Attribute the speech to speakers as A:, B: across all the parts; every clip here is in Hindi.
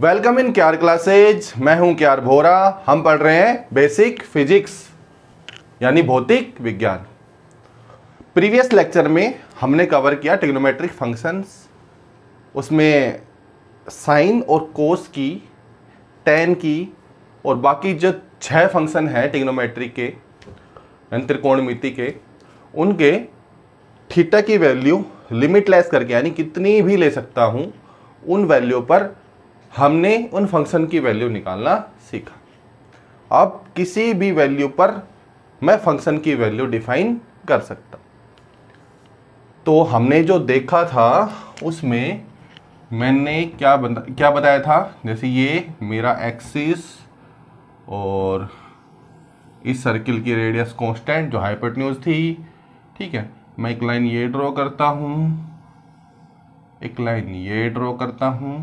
A: वेलकम इन क्यार क्लासेज मैं हूं क्यार भोरा हम पढ़ रहे हैं बेसिक फिजिक्स यानी भौतिक विज्ञान प्रीवियस लेक्चर में हमने कवर किया टिग्नोमेट्रिक फंक्शंस उसमें साइन और कोस की टेन की और बाकी जो छह फंक्शन हैं टिग्नोमेट्रिक के त्रिकोण मिति के उनके थीटा की वैल्यू लिमिटलेस करके यानी कितनी भी ले सकता हूँ उन वैल्यू पर हमने उन फंक्शन की वैल्यू निकालना सीखा अब किसी भी वैल्यू पर मैं फंक्शन की वैल्यू डिफाइन कर सकता तो हमने जो देखा था उसमें मैंने क्या बता, क्या बताया था जैसे ये मेरा एक्सिस और इस सर्किल की रेडियस कांस्टेंट जो हाइपर थी ठीक है मैं एक लाइन ये ड्रॉ करता हूँ एक लाइन ये ड्रॉ करता हूँ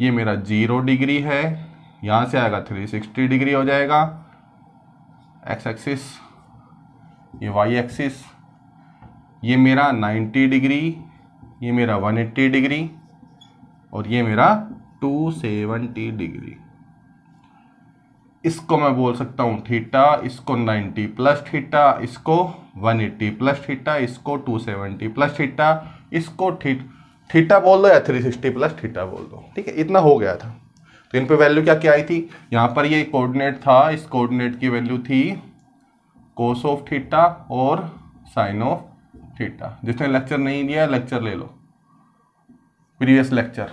A: ये मेरा जीरो डिग्री है यहाँ से आएगा थ्री सिक्सटी डिग्री हो जाएगा एक्स एक्सिस ये वाई एक्सिस ये मेरा नाइन्टी डिग्री ये मेरा वन एट्टी डिग्री और ये मेरा टू सेवेंटी डिग्री इसको मैं बोल सकता हूँ थीटा इसको नाइन्टी प्लस थीटा इसको वन एट्टी प्लस थीटा इसको टू सेवनटी प्लस थीटा इसको थीटा थीटा बोल दो या थ्री सिक्सटी प्लस थीटा बोल दो ठीक है इतना हो गया था तो इन पे वैल्यू क्या क्या आई थी यहाँ पर ये कोऑर्डिनेट था इस कोऑर्डिनेट की वैल्यू थी कोस ऑफ थीटा और साइन ऑफ थीटा जिसने लेक्चर नहीं दिया लेक्चर ले लो प्रीवियस लेक्चर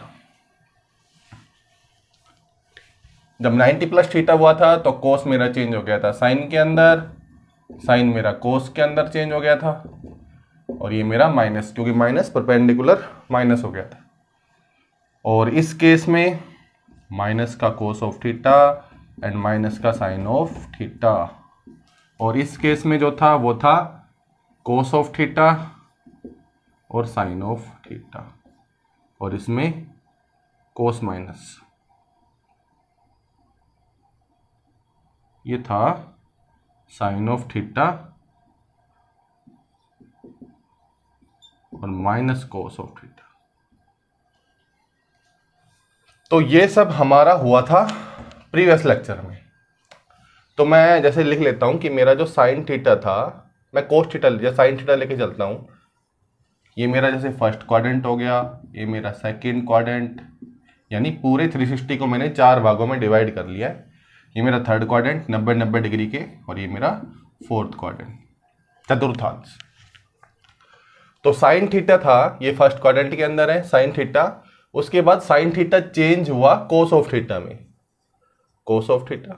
A: जब 90 प्लस थीटा हुआ था तो कोस मेरा चेंज हो गया था साइन के अंदर साइन मेरा कोस के अंदर चेंज हो गया था और ये मेरा माइनस क्योंकि माइनस परपेंडिकुलर माइनस हो गया था और इस केस में माइनस का cos of theta and minus का साइन ऑफ थीटा और इस केस में जो था वो था कोस ऑफ थीटा और साइन ऑफ थीटा और इसमें कोस माइनस ये था साइन ऑफ थीटा और माइनस कोस ऑफ थीटा तो ये सब हमारा हुआ था प्रीवियस लेक्चर में तो मैं जैसे लिख लेता हूं कि मेरा जो साइन थीटा था मैं कोस थीटा या साइन थीटा लेके चलता हूं ये मेरा जैसे फर्स्ट क्वाड्रेंट हो गया ये मेरा सेकंड क्वाड्रेंट यानी पूरे 360 को मैंने चार भागों में डिवाइड कर लिया है ये मेरा थर्ड क्वाड्रेंट नब्बे नब्बे डिग्री के और ये मेरा फोर्थ क्वाड्रेंट चतुर्थांश तो साइन थीटा था ये फर्स्ट क्वाड्रेंट के अंदर है साइन थीटा उसके बाद साइन थीटा चेंज हुआ कोस ऑफ थीटा में कोस ऑफ थीटा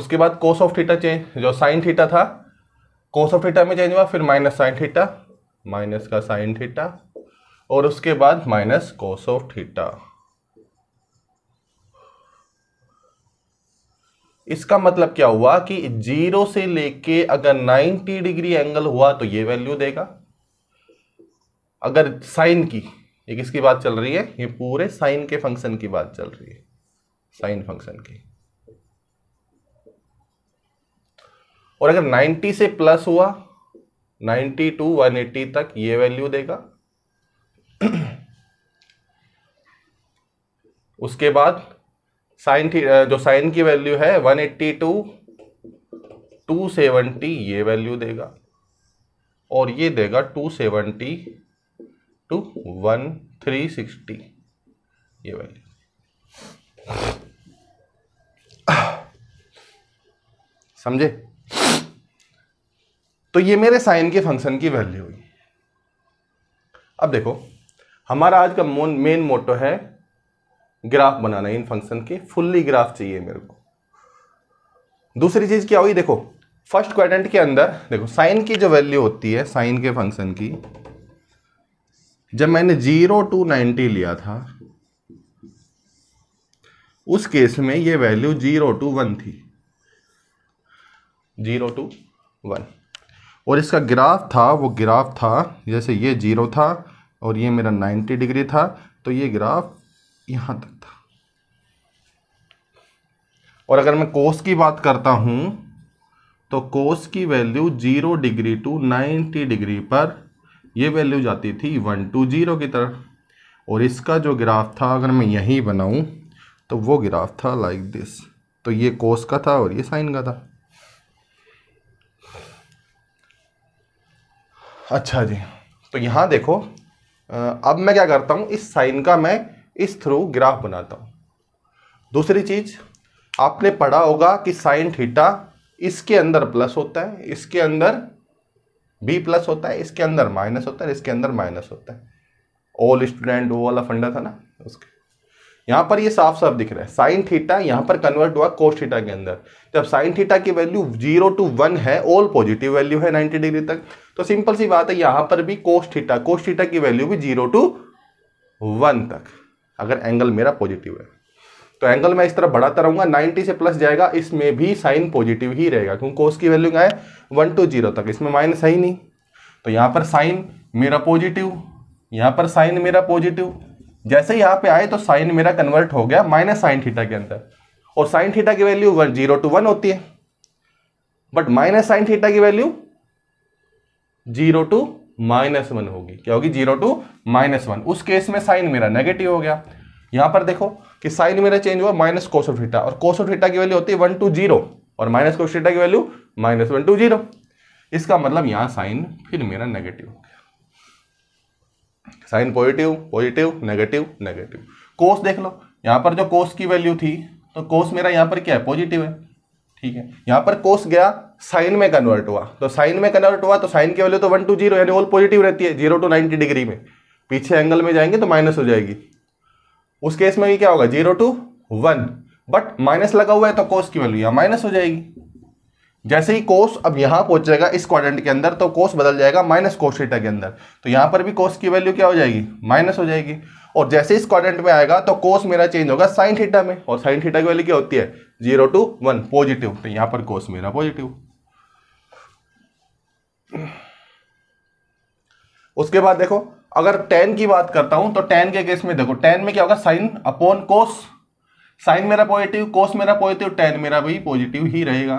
A: उसके बाद कोस ऑफ थीटा चेंज जो साइन थीटा था कोस ऑफ थीटा में चेंज हुआ फिर माइनस साइन थीटा माइनस का साइन थीटा और उसके बाद माइनस कोस ऑफ थीटा इसका मतलब क्या हुआ कि जीरो से लेके अगर 90 डिग्री एंगल हुआ तो ये वैल्यू देगा अगर साइन की ये किसकी बात चल रही है ये पूरे साइन के फंक्शन की बात चल रही है साइन फंक्शन की और अगर 90 से प्लस हुआ 90 टू 180 तक ये वैल्यू देगा उसके बाद साइन जो साइन की वैल्यू है 180 टू 270 ये वैल्यू देगा और ये देगा 270 टू वन थ्री सिक्सटी ये वाली समझे तो ये मेरे साइन के फंक्शन की वैल्यू हुई अब देखो हमारा आज का मेन मोटो है ग्राफ बनाना इन फंक्शन के फुल्ली ग्राफ चाहिए मेरे को दूसरी चीज क्या हुई देखो फर्स्ट क्वाड्रेंट के अंदर देखो साइन की जो वैल्यू होती है साइन के फंक्शन की जब मैंने जीरो टू नाइन्टी लिया था उस केस में ये वैल्यू जीरो टू वन थी जीरो टू वन और इसका ग्राफ था वो ग्राफ था जैसे ये जीरो था और ये मेरा नाइन्टी डिग्री था तो ये ग्राफ यहाँ तक था और अगर मैं कोस की बात करता हूँ तो कोस की value zero degree to ninety degree पर ये वैल्यू जाती थी वन टू जीरो की तरफ और इसका जो ग्राफ था अगर मैं यहीं बनाऊं तो वो ग्राफ था लाइक like दिस तो ये कोस का था और ये साइन का था अच्छा जी तो यहाँ देखो अब मैं क्या करता हूँ इस साइन का मैं इस थ्रू ग्राफ बनाता हूँ दूसरी चीज़ आपने पढ़ा होगा कि साइन थीटा इसके अंदर प्लस होता है इसके अंदर बी प्लस होता है इसके अंदर माइनस होता है इसके अंदर माइनस होता है ऑल स्टूडेंट वो वाला फंडा था ना उसके यहाँ पर ये साफ साफ दिख रहा है साइन थीटा यहाँ पर कन्वर्ट हुआ कोस थीटा के अंदर जब साइन थीटा की वैल्यू जीरो टू वन है ऑल पॉजिटिव वैल्यू है नाइन्टी डिग्री तक तो सिंपल सी बात है यहाँ पर भी कोस थीटा कोस थीटा की वैल्यू भी जीरो टू वन तक अगर एंगल मेरा पॉजिटिव है तो एंगल मैं इस तरफ बढ़ाता रहूंगा 90 से प्लस जाएगा इसमें भी साइन पॉजिटिव ही रहेगा क्योंकि कोस की वैल्यू क्या है वन टू जीरो तक इसमें माइनस है ही नहीं तो यहाँ पर साइन मेरा पॉजिटिव यहाँ पर साइन मेरा पॉजिटिव जैसे ही यहाँ पे आए तो साइन मेरा कन्वर्ट हो गया माइनस साइन थीटा के अंदर और साइन थीटा की value one zero to one होती है बट माइनस साइन थीटा की value zero to minus one होगी क्या होगी जीरो टू माइनस वन उस केस में साइन मेरा नेगेटिव हो गया यहां पर देखो कि साइन मेरा चेंज हुआ माइनस कोसोट थीटा और कोसोट थीटा की वैल्यू होती है वन टू जीरो और माइनस कोस थीटा की value minus one to zero इसका मतलब यहां साइन फिर मेरा नेगेटिव हो गया sine positive positive negative negative cos देख लो यहां पर जो कोस की वैल्यू थी तो कोस मेरा यहां पर क्या है पॉजिटिव है ठीक है यहां पर कोस गया साइन में कन्वर्ट हुआ तो साइन में कन्वर्ट हुआ तो साइन की वैल्यू तो वन टू जीरो यानी ऑल पॉजिटिव रहती है जीरो टू नाइनटी डिग्री में पीछे एंगल में जाएंगे तो माइनस हो जाएगी उस केस में भी क्या होगा zero to one but minus लगा हुआ है तो कोस की वैल्यू यहां माइनस हो जाएगी जैसे ही कोस अब यहां पहुंचेगा इस क्वाड्रेंट के अंदर तो कोस बदल जाएगा माइनस कोस के अंदर तो यहां पर भी कोस की वैल्यू क्या हो जाएगी माइनस हो जाएगी और जैसे इस क्वाड्रेंट में आएगा तो कोस मेरा चेंज होगा साइन थीटा में और साइन थीटा की वैल्यू क्या होती है जीरो टू वन पॉजिटिव तो यहां पर कोस मेरा पॉजिटिव उसके बाद देखो अगर टेन की बात करता हूं तो टेन के केस में देखो टेन में क्या होगा साइन अपॉन कोस साइन मेरा पॉजिटिव कोस मेरा पॉजिटिव टेन मेरा भी पॉजिटिव ही रहेगा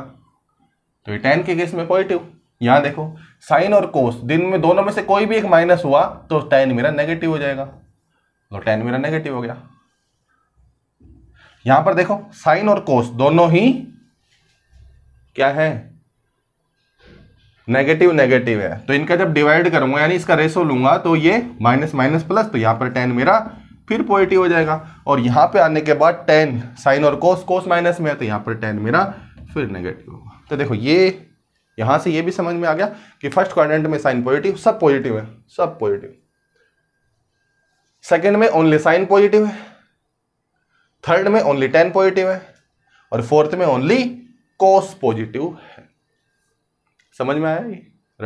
A: तो ये टेन के केस में पॉजिटिव यहां देखो साइन और कोस दिन में दोनों में से कोई भी एक माइनस हुआ तो टेन मेरा नेगेटिव हो जाएगा तो टेन मेरा नेगेटिव हो गया यहां पर देखो साइन और कोस दोनों ही क्या है नेगेटिव नेगेटिव है तो इनका जब डिवाइड करूंगा यानी इसका रेसो लूंगा तो ये माइनस माइनस प्लस तो यहाँ पर टेन मेरा फिर पॉजिटिव हो जाएगा और यहाँ पे आने के बाद टेन साइन और कोस कोस माइनस में है तो यहाँ पर टेन मेरा फिर नेगेटिव होगा तो देखो ये यहाँ से ये भी समझ में आ गया कि फर्स्ट क्वारेंट में साइन पॉजिटिव सब पॉजिटिव है सब पॉजिटिव सेकेंड में ओनली साइन पॉजिटिव है थर्ड में ओनली टेन पॉजिटिव है और फोर्थ में ओनली कोस पॉजिटिव समझ में आया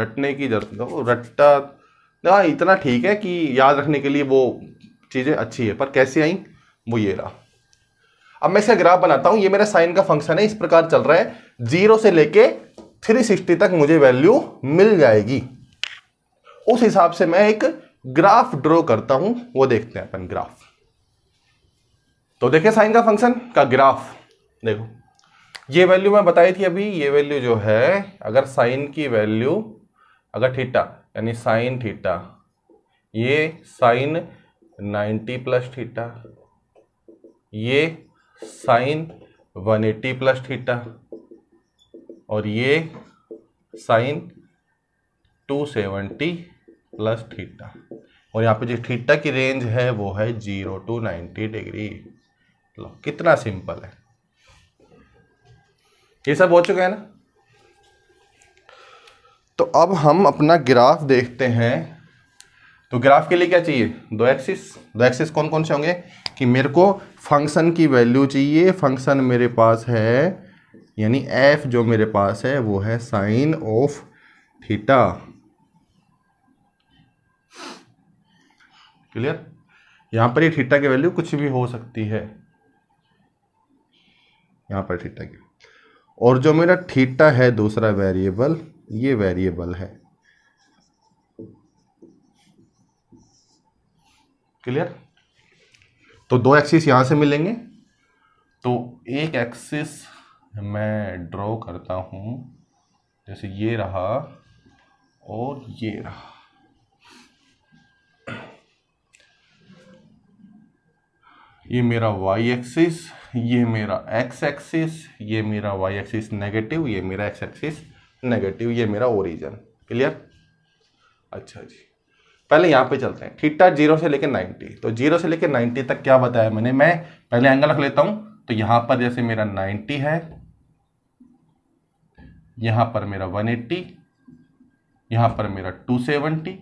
A: रटने की जरूरत तो रट्टा हाँ इतना ठीक है कि याद रखने के लिए वो चीज़ें अच्छी है पर कैसे आई वो ये रहा अब मैं इसका ग्राफ बनाता हूँ ये मेरा साइन का फंक्शन है इस प्रकार चल रहा है जीरो से लेके 360 तक मुझे वैल्यू मिल जाएगी उस हिसाब से मैं एक ग्राफ ड्रॉ करता हूं वो देखते हैं अपन ग्राफ तो देखिए साइन का फंक्शन का ग्राफ देखो ये वैल्यू मैं बताई थी अभी ये वैल्यू जो है अगर साइन की वैल्यू अगर थीटा यानी साइन थीटा ये साइन 90 प्लस थीटा ये साइन 180 प्लस थीटा और ये साइन 270 प्लस थीटा और यहाँ पे जो थीटा की रेंज है वो है जीरो टू नाइन्टी डिग्री लो कितना सिंपल है ये सब हो चुका है ना तो अब हम अपना ग्राफ देखते हैं तो ग्राफ के लिए क्या चाहिए दो एक्सिस दो एक्सिस कौन कौन से होंगे कि मेरे को फंक्शन की वैल्यू चाहिए फंक्शन मेरे पास है यानी एफ जो मेरे पास है वो है साइन ऑफ थीटा क्लियर यहां पर ये थीटा की वैल्यू कुछ भी हो सकती है यहां पर थीटा की और जो मेरा थीटा है दूसरा वेरिएबल ये वेरिएबल है क्लियर तो दो एक्सिस यहां से मिलेंगे तो एक एक्सिस मैं ड्रॉ करता हूं जैसे ये रहा और ये रहा ये मेरा वाई एक्सिस ये मेरा एक्स एक्सिस ये मेरा वाई एक्सिस नेगेटिव ये मेरा एक्स एक्सिस नेगेटिव ये मेरा ओरिजन क्लियर अच्छा जी पहले यहाँ पे चलते हैं ठाक जीरो से लेकर नाइन्टी तो जीरो से लेकर नाइन्टी तक क्या बताया मैंने मैं पहले एंगल रख लेता हूँ तो यहाँ पर जैसे मेरा नाइन्टी है यहाँ पर मेरा वन एट्टी यहाँ पर मेरा टू सेवेंटी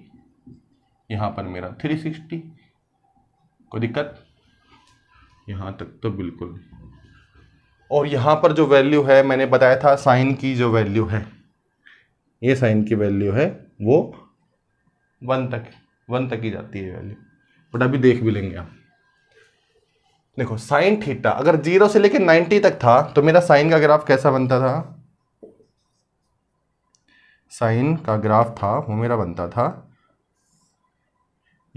A: यहाँ पर मेरा थ्री सिक्सटी कोई दिक्कत यहाँ तक तो बिल्कुल और यहाँ पर जो वैल्यू है मैंने बताया था साइन की जो वैल्यू है ये साइन की वैल्यू है वो वन तक वन तक ही जाती है वैल्यू बट अभी देख भी लेंगे आप देखो साइन थीटा अगर जीरो से लेकर नाइन्टी तक था तो मेरा साइन का ग्राफ कैसा बनता था साइन का ग्राफ था वो मेरा बनता था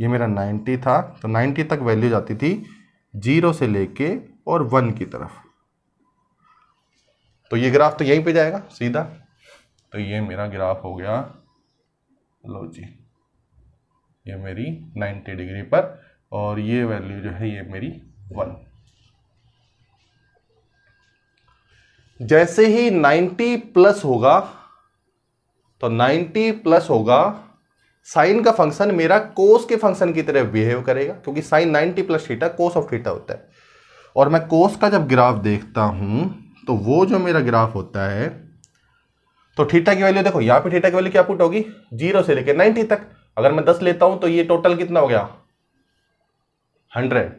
A: ये मेरा नाइन्टी था तो नाइन्टी तक वैल्यू जाती थी जीरो से लेके और वन की तरफ तो ये ग्राफ तो यहीं पे जाएगा सीधा तो ये मेरा ग्राफ हो गया लो जी ये मेरी 90 डिग्री पर और ये वैल्यू जो है ये मेरी वन जैसे ही 90 प्लस होगा तो 90 प्लस होगा साइन का फंक्शन मेरा कोस के फंक्शन की तरह बिहेव करेगा क्योंकि sine 90 plus theta cos of theta होता है और मैं कोस का जब ग्राफ देखता हूं तो वो जो मेरा ग्राफ होता है तो थीटा की वैल्यू देखो यहां पे थीटा की वैल्यू क्या पुट होगी जीरो से लेकर नाइन्टी तक अगर मैं दस लेता हूं तो ये टोटल कितना हो गया हंड्रेड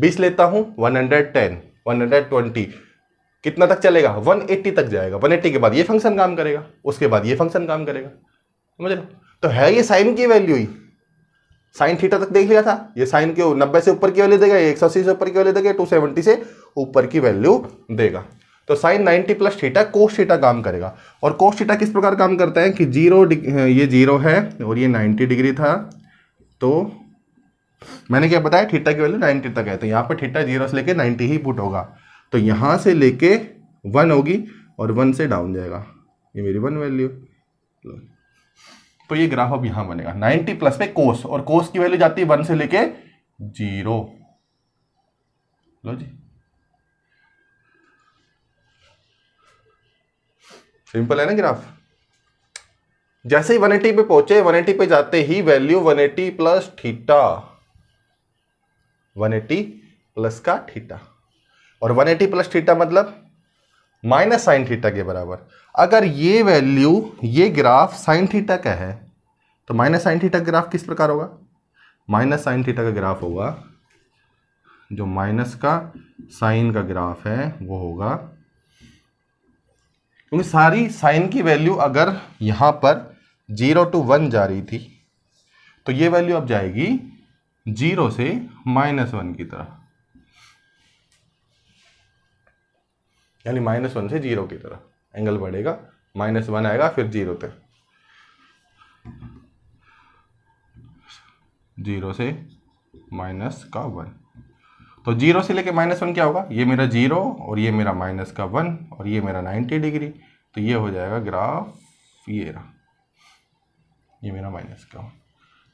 A: बीस लेता हूं one hundred ten one hundred twenty कितना तक चलेगा वन एट्टी तक जाएगा वन एट्टी के बाद ये फंक्शन काम करेगा उसके बाद ये फंक्शन काम करेगा समझ लो तो है ये साइन की वैल्यू ही साइन थीटा तक देख लिया था ये साइन के नब्बे से ऊपर की वैल्यू देगा एक सौ अस्सी से ऊपर की वैल्यू देगा टू सेवेंटी से ऊपर की वैल्यू देगा तो sine 90 plus theta cos theta काम करेगा और कोस थीटा किस प्रकार काम करता है कि जीरो ये जीरो है और ये 90 डिग्री था तो मैंने क्या बताया थीटा की वैल्यू 90 तक है तो यहाँ पर थीटा जीरो से लेके 90 ही पुट होगा तो यहाँ से लेके वन होगी और वन से डाउन जाएगा ये मेरी वन वैल्यू तो ये ग्राफ अब यहां बनेगा 90 प्लस पे कोस और कोस की वैल्यू जाती है वन से लेके जीरो लो जी सिंपल है ना ग्राफ जैसे ही 180 पे पहुंचे 180 पे जाते ही value 180 plus theta eighty plus का थीटा और 180 प्लस थीटा मतलब माइनस साइन थीटा के बराबर अगर ये वैल्यू ये ग्राफ साइन थीटा का है तो माइनस साइन थीटा का ग्राफ किस प्रकार होगा माइनस साइन थीटा का ग्राफ होगा जो माइनस का साइन का ग्राफ है वो होगा क्योंकि सारी साइन की वैल्यू अगर यहाँ पर जीरो टू वन जा रही थी तो ये वैल्यू अब जाएगी जीरो से माइनस वन की तरफ यानी माइनस वन से जीरो की तरफ एंगल बढ़ेगा माइनस वन आएगा फिर जीरो तक जीरो से माइनस का वन तो जीरो से लेके माइनस वन क्या होगा ये मेरा जीरो और ये मेरा माइनस का वन और ये मेरा नाइन्टी डिग्री तो ये हो जाएगा ग्राफ ये रहा ये मेरा माइनस का वन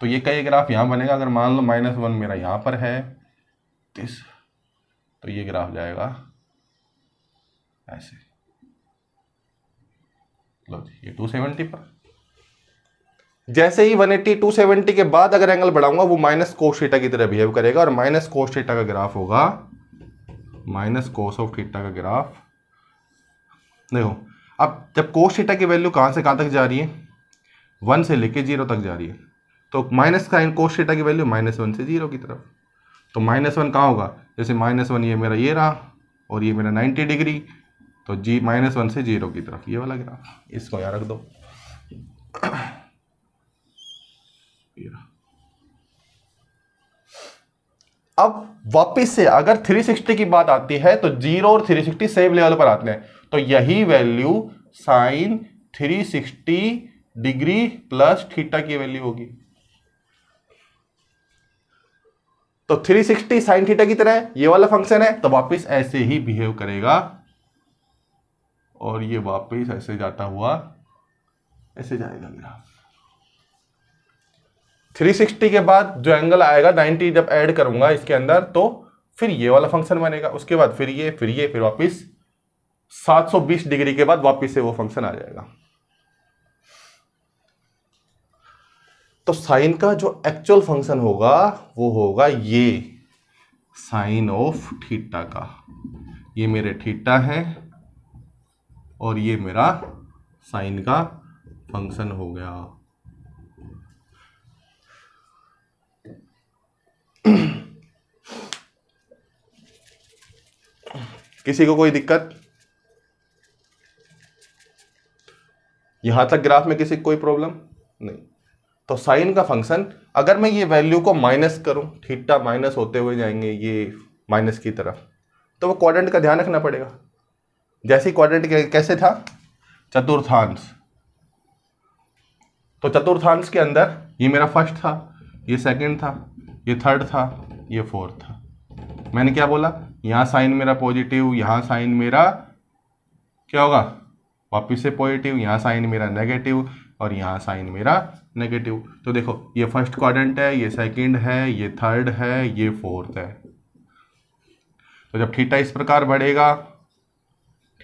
A: तो ये का ये ग्राफ यहाँ बनेगा अगर मान लो माइनस वन मेरा यहाँ पर है तीस तो ये ग्राफ जाएगा ऐसे लो जी ये 270 पर जैसे ही 180 270 के बाद अगर एंगल बढ़ाऊंगा वो माइनस कोस की तरह बिहेव करेगा और माइनस कोस का ग्राफ होगा माइनस कोस ऑफ थीटा का ग्राफ देखो अब जब कोस थीटा की वैल्यू कहाँ से कहाँ तक जा रही है वन से लेके जीरो तक जा रही है तो माइनस साइन कोस थीटा की वैल्यू माइनस वन से जीरो की तरफ तो माइनस वन कहाँ होगा जैसे माइनस वन ये मेरा ये रहा और ये मेरा नाइन्टी डिग्री तो जी माइनस वन से जीरो की तरफ ये वाला ग्राफ इसको यहाँ रख दो अब वापस से अगर 360 की बात आती है तो जीरो और 360 सेम लेवल पर आते हैं तो यही value sine 360 degree plus theta की वैल्यू होगी तो 360 साइन थीटा की तरह ये वाला फंक्शन है तो वापस ऐसे ही बिहेव करेगा और ये वापस ऐसे जाता हुआ ऐसे जाएगा मेरा 360 के बाद जो एंगल आएगा 90 जब ऐड करूंगा इसके अंदर तो फिर ये वाला फंक्शन बनेगा उसके बाद फिर ये फिर ये फिर वापस 720 डिग्री के बाद वापस से वो फंक्शन आ जाएगा तो साइन का जो एक्चुअल फंक्शन होगा वो होगा ये साइन ऑफ थीटा का ये मेरे थीटा है और ये मेरा साइन का फंक्शन हो गया किसी को कोई दिक्कत यहां तक ग्राफ में किसी को कोई प्रॉब्लम नहीं तो साइन का फंक्शन अगर मैं ये वैल्यू को माइनस करूं थीटा माइनस होते हुए जाएंगे ये माइनस की तरफ तो वो क्वाड्रेंट का ध्यान रखना पड़ेगा जैसी क्वाड्रेटिक कैसे था चतुर्थांश तो चतुर्थांश के अंदर ये मेरा फर्स्ट था ये सेकंड था ये थर्ड था ये फोर्थ था मैंने क्या बोला यहाँ साइन मेरा पॉजिटिव यहाँ साइन मेरा क्या होगा वापिस से पॉजिटिव यहाँ साइन मेरा नेगेटिव और यहाँ साइन मेरा नेगेटिव तो देखो ये फर्स्ट क्वाड्रेंट है ये सेकंड है ये थर्ड है ये फोर्थ है तो जब थीटा इस प्रकार बढ़ेगा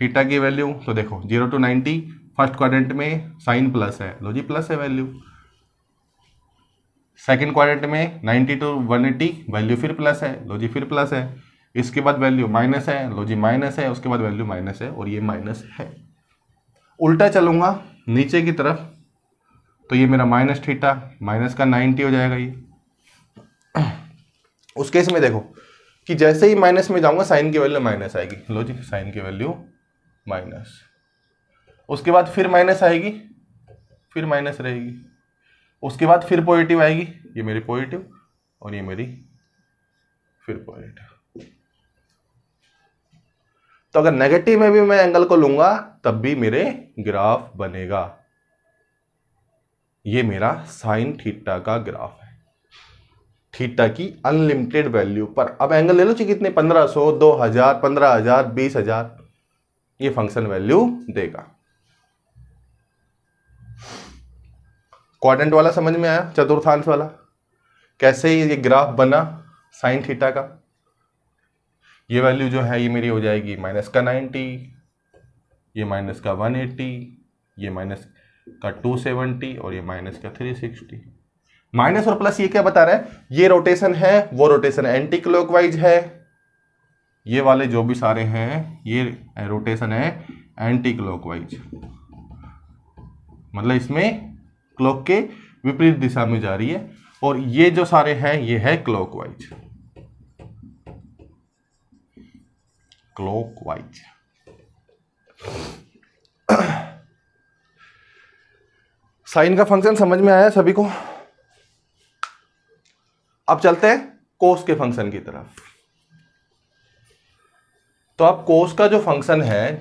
A: थीटा की वैल्यू तो देखो zero to ninety first quadrant में साइन प्लस है लो जी प्लस है वैल्यू सेकेंड क्वारेंट में ninety to one eighty value फिर प्लस है लो जी फिर प्लस है इसके बाद वैल्यू माइनस है लो जी माइनस है उसके बाद वैल्यू माइनस है और ये माइनस है उल्टा चलूंगा नीचे की तरफ तो ये मेरा माइनस थीटा माइनस का नाइन्टी हो जाएगा ये उस केस में देखो कि जैसे ही माइनस में जाऊंगा साइन की वैल्यू माइनस आएगी लो जी साइन की वैल्यू माइनस उसके बाद फिर माइनस आएगी फिर माइनस रहेगी उसके बाद फिर पॉजिटिव आएगी ये मेरी पॉजिटिव और ये मेरी फिर पॉजिटिव तो अगर नेगेटिव में भी मैं एंगल को लूंगा तब भी मेरे ग्राफ बनेगा ये मेरा साइन थीटा का ग्राफ है थीटा की अनलिमिटेड वैल्यू पर अब एंगल ले लो चाहिए कितने पंद्रह सौ दो हजार पंद्रह हजार बीस हजार ये फंक्शन वैल्यू देगा क्वाड्रेंट वाला समझ में आया चतुर्थांश वाला कैसे ये ग्राफ बना साइन थीटा का ये वैल्यू जो है ये मेरी हो जाएगी माइनस का 90 ये माइनस का 180 ये माइनस का 270 और ये माइनस का 360 माइनस और प्लस ये क्या बता रहा है ये रोटेशन है वो रोटेशन एंटी क्लॉकवाइज है ये वाले जो भी सारे हैं ये रोटेशन है एंटी क्लॉकवाइज मतलब इसमें क्लॉक के विपरीत दिशा में जा रही है और ये जो सारे हैं ये है क्लॉकवाइज क्लॉकवाइज साइन का फंक्शन समझ में आया सभी को अब चलते हैं कोस के फंक्शन की तरफ तो आप कोस का जो फंक्शन है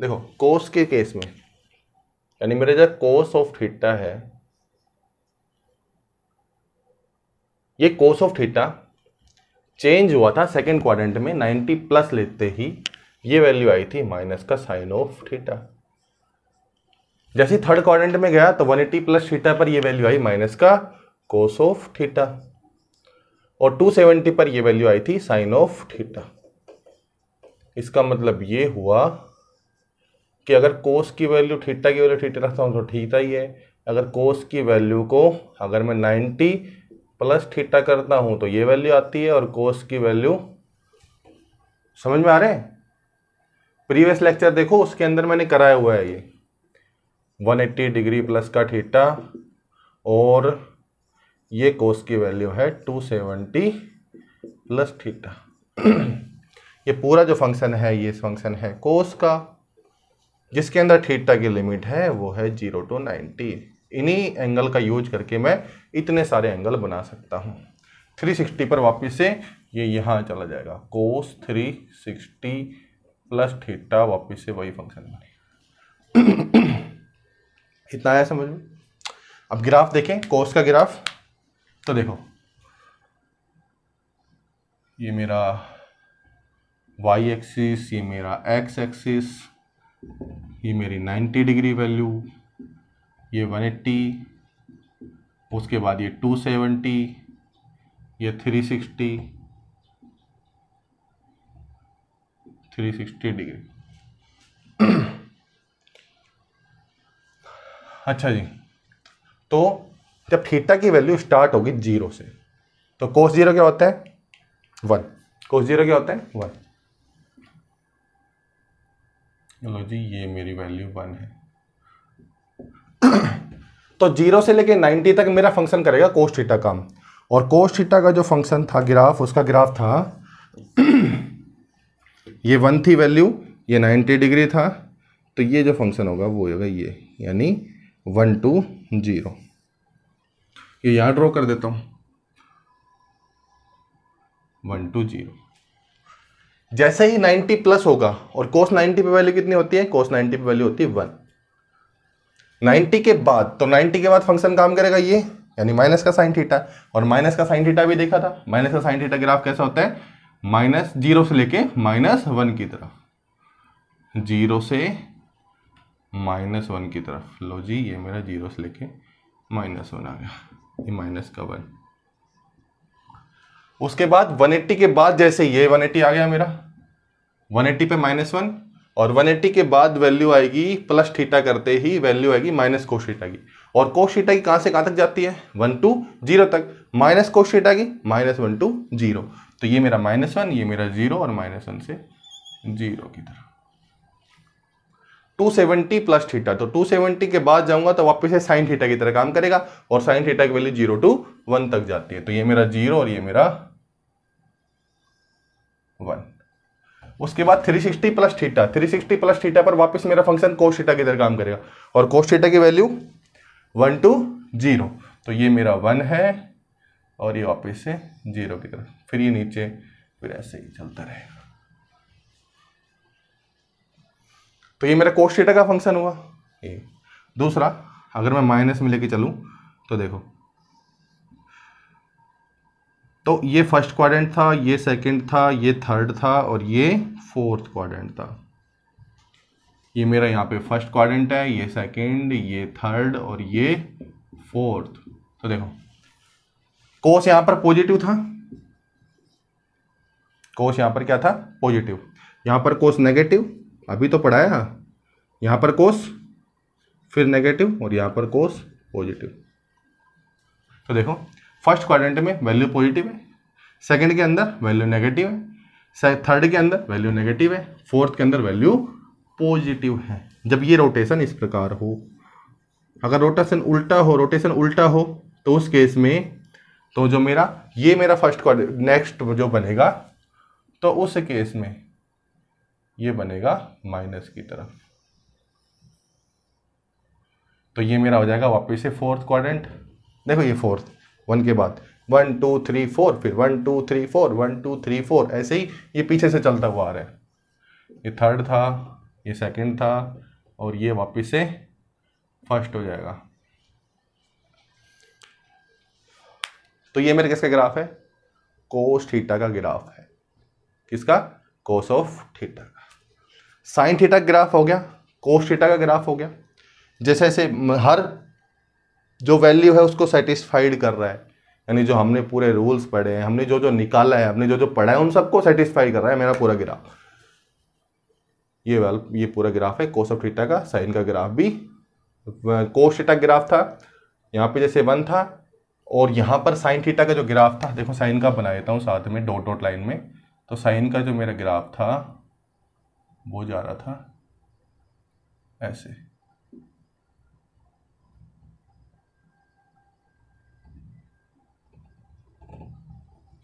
A: देखो कोस के केस में यानी मेरे जो कोस ऑफ थीटा है ये कोस ऑफ थीटा चेंज हुआ था सेकेंड क्वाड्रेंट में 90 प्लस लेते ही ये वैल्यू आई थी माइनस का साइन ऑफ थीटा जैसे थर्ड क्वाड्रेंट में गया तो 180 प्लस थीटा पर ये वैल्यू आई माइनस का कोस ऑफ थीटा और 270 पर ये वैल्यू आई थी साइन ऑफ थीटा इसका मतलब ये हुआ कि अगर कोस की वैल्यू ठीटा की वैल्यू ठीटा रखता हूँ तो ठीटा ही है अगर कोस की वैल्यू को अगर मैं नाइन्टी प्लस ठीटा करता हूँ तो ये वैल्यू आती है और कोस की वैल्यू समझ में आ रहे हैं प्रीवियस लेक्चर देखो उसके अंदर मैंने कराया हुआ है ये 180 डिग्री प्लस का थीटा और ये कोस की वैल्यू है 270 प्लस थीटा ये पूरा जो फंक्शन है ये फंक्शन है कोस का जिसके अंदर थीटा की लिमिट है वो है जीरो टू नाइन्टी इन्हीं एंगल का यूज करके मैं इतने सारे एंगल बना सकता हूँ 360 पर वापस से ये यहाँ चला जाएगा कोस 360 प्लस थीटा वापस से वही फंक्शन बने इतना आया समझ में अब ग्राफ देखें कोस का ग्राफ तो देखो ये मेरा वाई एक्सिस ये मेरा एक्स एक्सिस ये मेरी 90 डिग्री वैल्यू ये 180 उसके बाद ये 270 ये 360 360 डिग्री अच्छा जी तो जब थीटा की वैल्यू स्टार्ट होगी जीरो से तो कोस जीरो क्या होता है वन कोस जीरो क्या होता है वन लो जी ये मेरी वैल्यू वन है तो जीरो से लेके नाइन्टी तक मेरा फंक्शन करेगा कोस थीटा का और कोस थीटा का जो फंक्शन था ग्राफ उसका ग्राफ था ये वन थी वैल्यू ये नाइन्टी डिग्री था तो ये जो फंक्शन होगा वो होगा ये यानी वन टू जीरो ये यहाँ ड्रॉ कर देता हूँ वन टू जीरो जैसे ही 90 प्लस होगा और कोस 90 पे वैल्यू कितनी होती है कोस 90 पे वैल्यू होती है वन 90 के बाद तो 90 के बाद फंक्शन काम करेगा ये यानी माइनस का साइन थीटा और माइनस का साइन थीटा भी देखा था माइनस का साइन थीटा ग्राफ कैसा होता है माइनस जीरो से लेके माइनस वन की तरफ जीरो से माइनस वन की तरफ लो जी ये मेरा जीरो से लेके माइनस वन आ गया ये माइनस का वन उसके बाद 180 के बाद जैसे ये 180 आ गया मेरा 180 पे माइनस वन और 180 के बाद वैल्यू आएगी प्लस थीटा करते ही वैल्यू आएगी माइनस कोशीटा की और कोशीटा की कहाँ से कहाँ तक जाती है वन टू जीरो तक माइनस कोशीटा की माइनस वन टू जीरो तो ये मेरा माइनस वन ये मेरा जीरो और माइनस वन से जीरो की तरफ 270 प्लस थीटा तो 270 के बाद जाऊंगा तो वापस से साइन थीटा की तरह काम करेगा और साइन थीटा की वैल्यू जीरो टू वन तक जाती है तो ये मेरा जीरो और ये मेरा वन उसके बाद 360 प्लस थीटा 360 प्लस थीटा पर वापस मेरा फंक्शन कोस थीटा की तरह काम करेगा और कोस थीटा की वैल्यू वन टू जीरो तो ये मेरा वन है और ये वापिस से जीरो की तरफ फिर ये नीचे फिर ऐसे ही चलता रहेगा तो ये मेरा कोश थीटा का फंक्शन हुआ ए दूसरा अगर मैं माइनस में लेके चलूँ तो देखो तो ये फर्स्ट क्वाड्रेंट था ये सेकंड था ये थर्ड था और ये फोर्थ क्वाड्रेंट था ये मेरा यहाँ पे फर्स्ट क्वाड्रेंट है ये सेकंड ये थर्ड और ये फोर्थ तो देखो कोस यहाँ पर पॉजिटिव था कोस यहाँ पर क्या था पॉजिटिव यहाँ पर कोस नेगेटिव अभी तो पढ़ाया हाँ। यहाँ पर कोस फिर नेगेटिव और यहाँ पर कोस पॉजिटिव तो देखो फर्स्ट क्वाड्रेंट में वैल्यू पॉजिटिव है सेकंड के अंदर वैल्यू नेगेटिव है थर्ड के अंदर वैल्यू नेगेटिव है फोर्थ के अंदर वैल्यू पॉजिटिव है जब ये रोटेशन इस प्रकार हो अगर रोटेशन उल्टा हो रोटेशन उल्टा हो तो उस केस में तो जो मेरा ये मेरा फर्स्ट क्वार नेक्स्ट जो बनेगा तो उस केस में ये बनेगा माइनस की तरफ तो ये मेरा हो जाएगा वापस से फोर्थ क्वाड्रेंट देखो ये फोर्थ वन के बाद वन टू थ्री फोर फिर one two three four one two three four ऐसे ही ये पीछे से चलता हुआ आ रहा है ये थर्ड था ये सेकंड था और ये वापस से फर्स्ट हो जाएगा तो ये मेरे किसका ग्राफ है कोस थीटा का ग्राफ है किसका कोस ऑफ थीटा का साइन थीटा का ग्राफ हो गया कोस थीटा का ग्राफ हो गया जैसे जैसे हर जो वैल्यू है उसको सेटिस्फाइड कर रहा है यानी जो हमने पूरे रूल्स पढ़े हैं हमने जो जो निकाला है हमने जो जो पढ़ा है उन सबको सेटिस्फाई कर रहा है मेरा पूरा ग्राफ ये वाल ये पूरा ग्राफ है कोस ऑफ थीटा का साइन का ग्राफ भी कोस थीटा ग्राफ था यहाँ पे जैसे वन था और यहाँ पर साइन थीटा का जो ग्राफ था देखो साइन का बना देता हूँ साथ में डोट डॉट लाइन में तो साइन का जो मेरा ग्राफ था वो जा रहा था ऐसे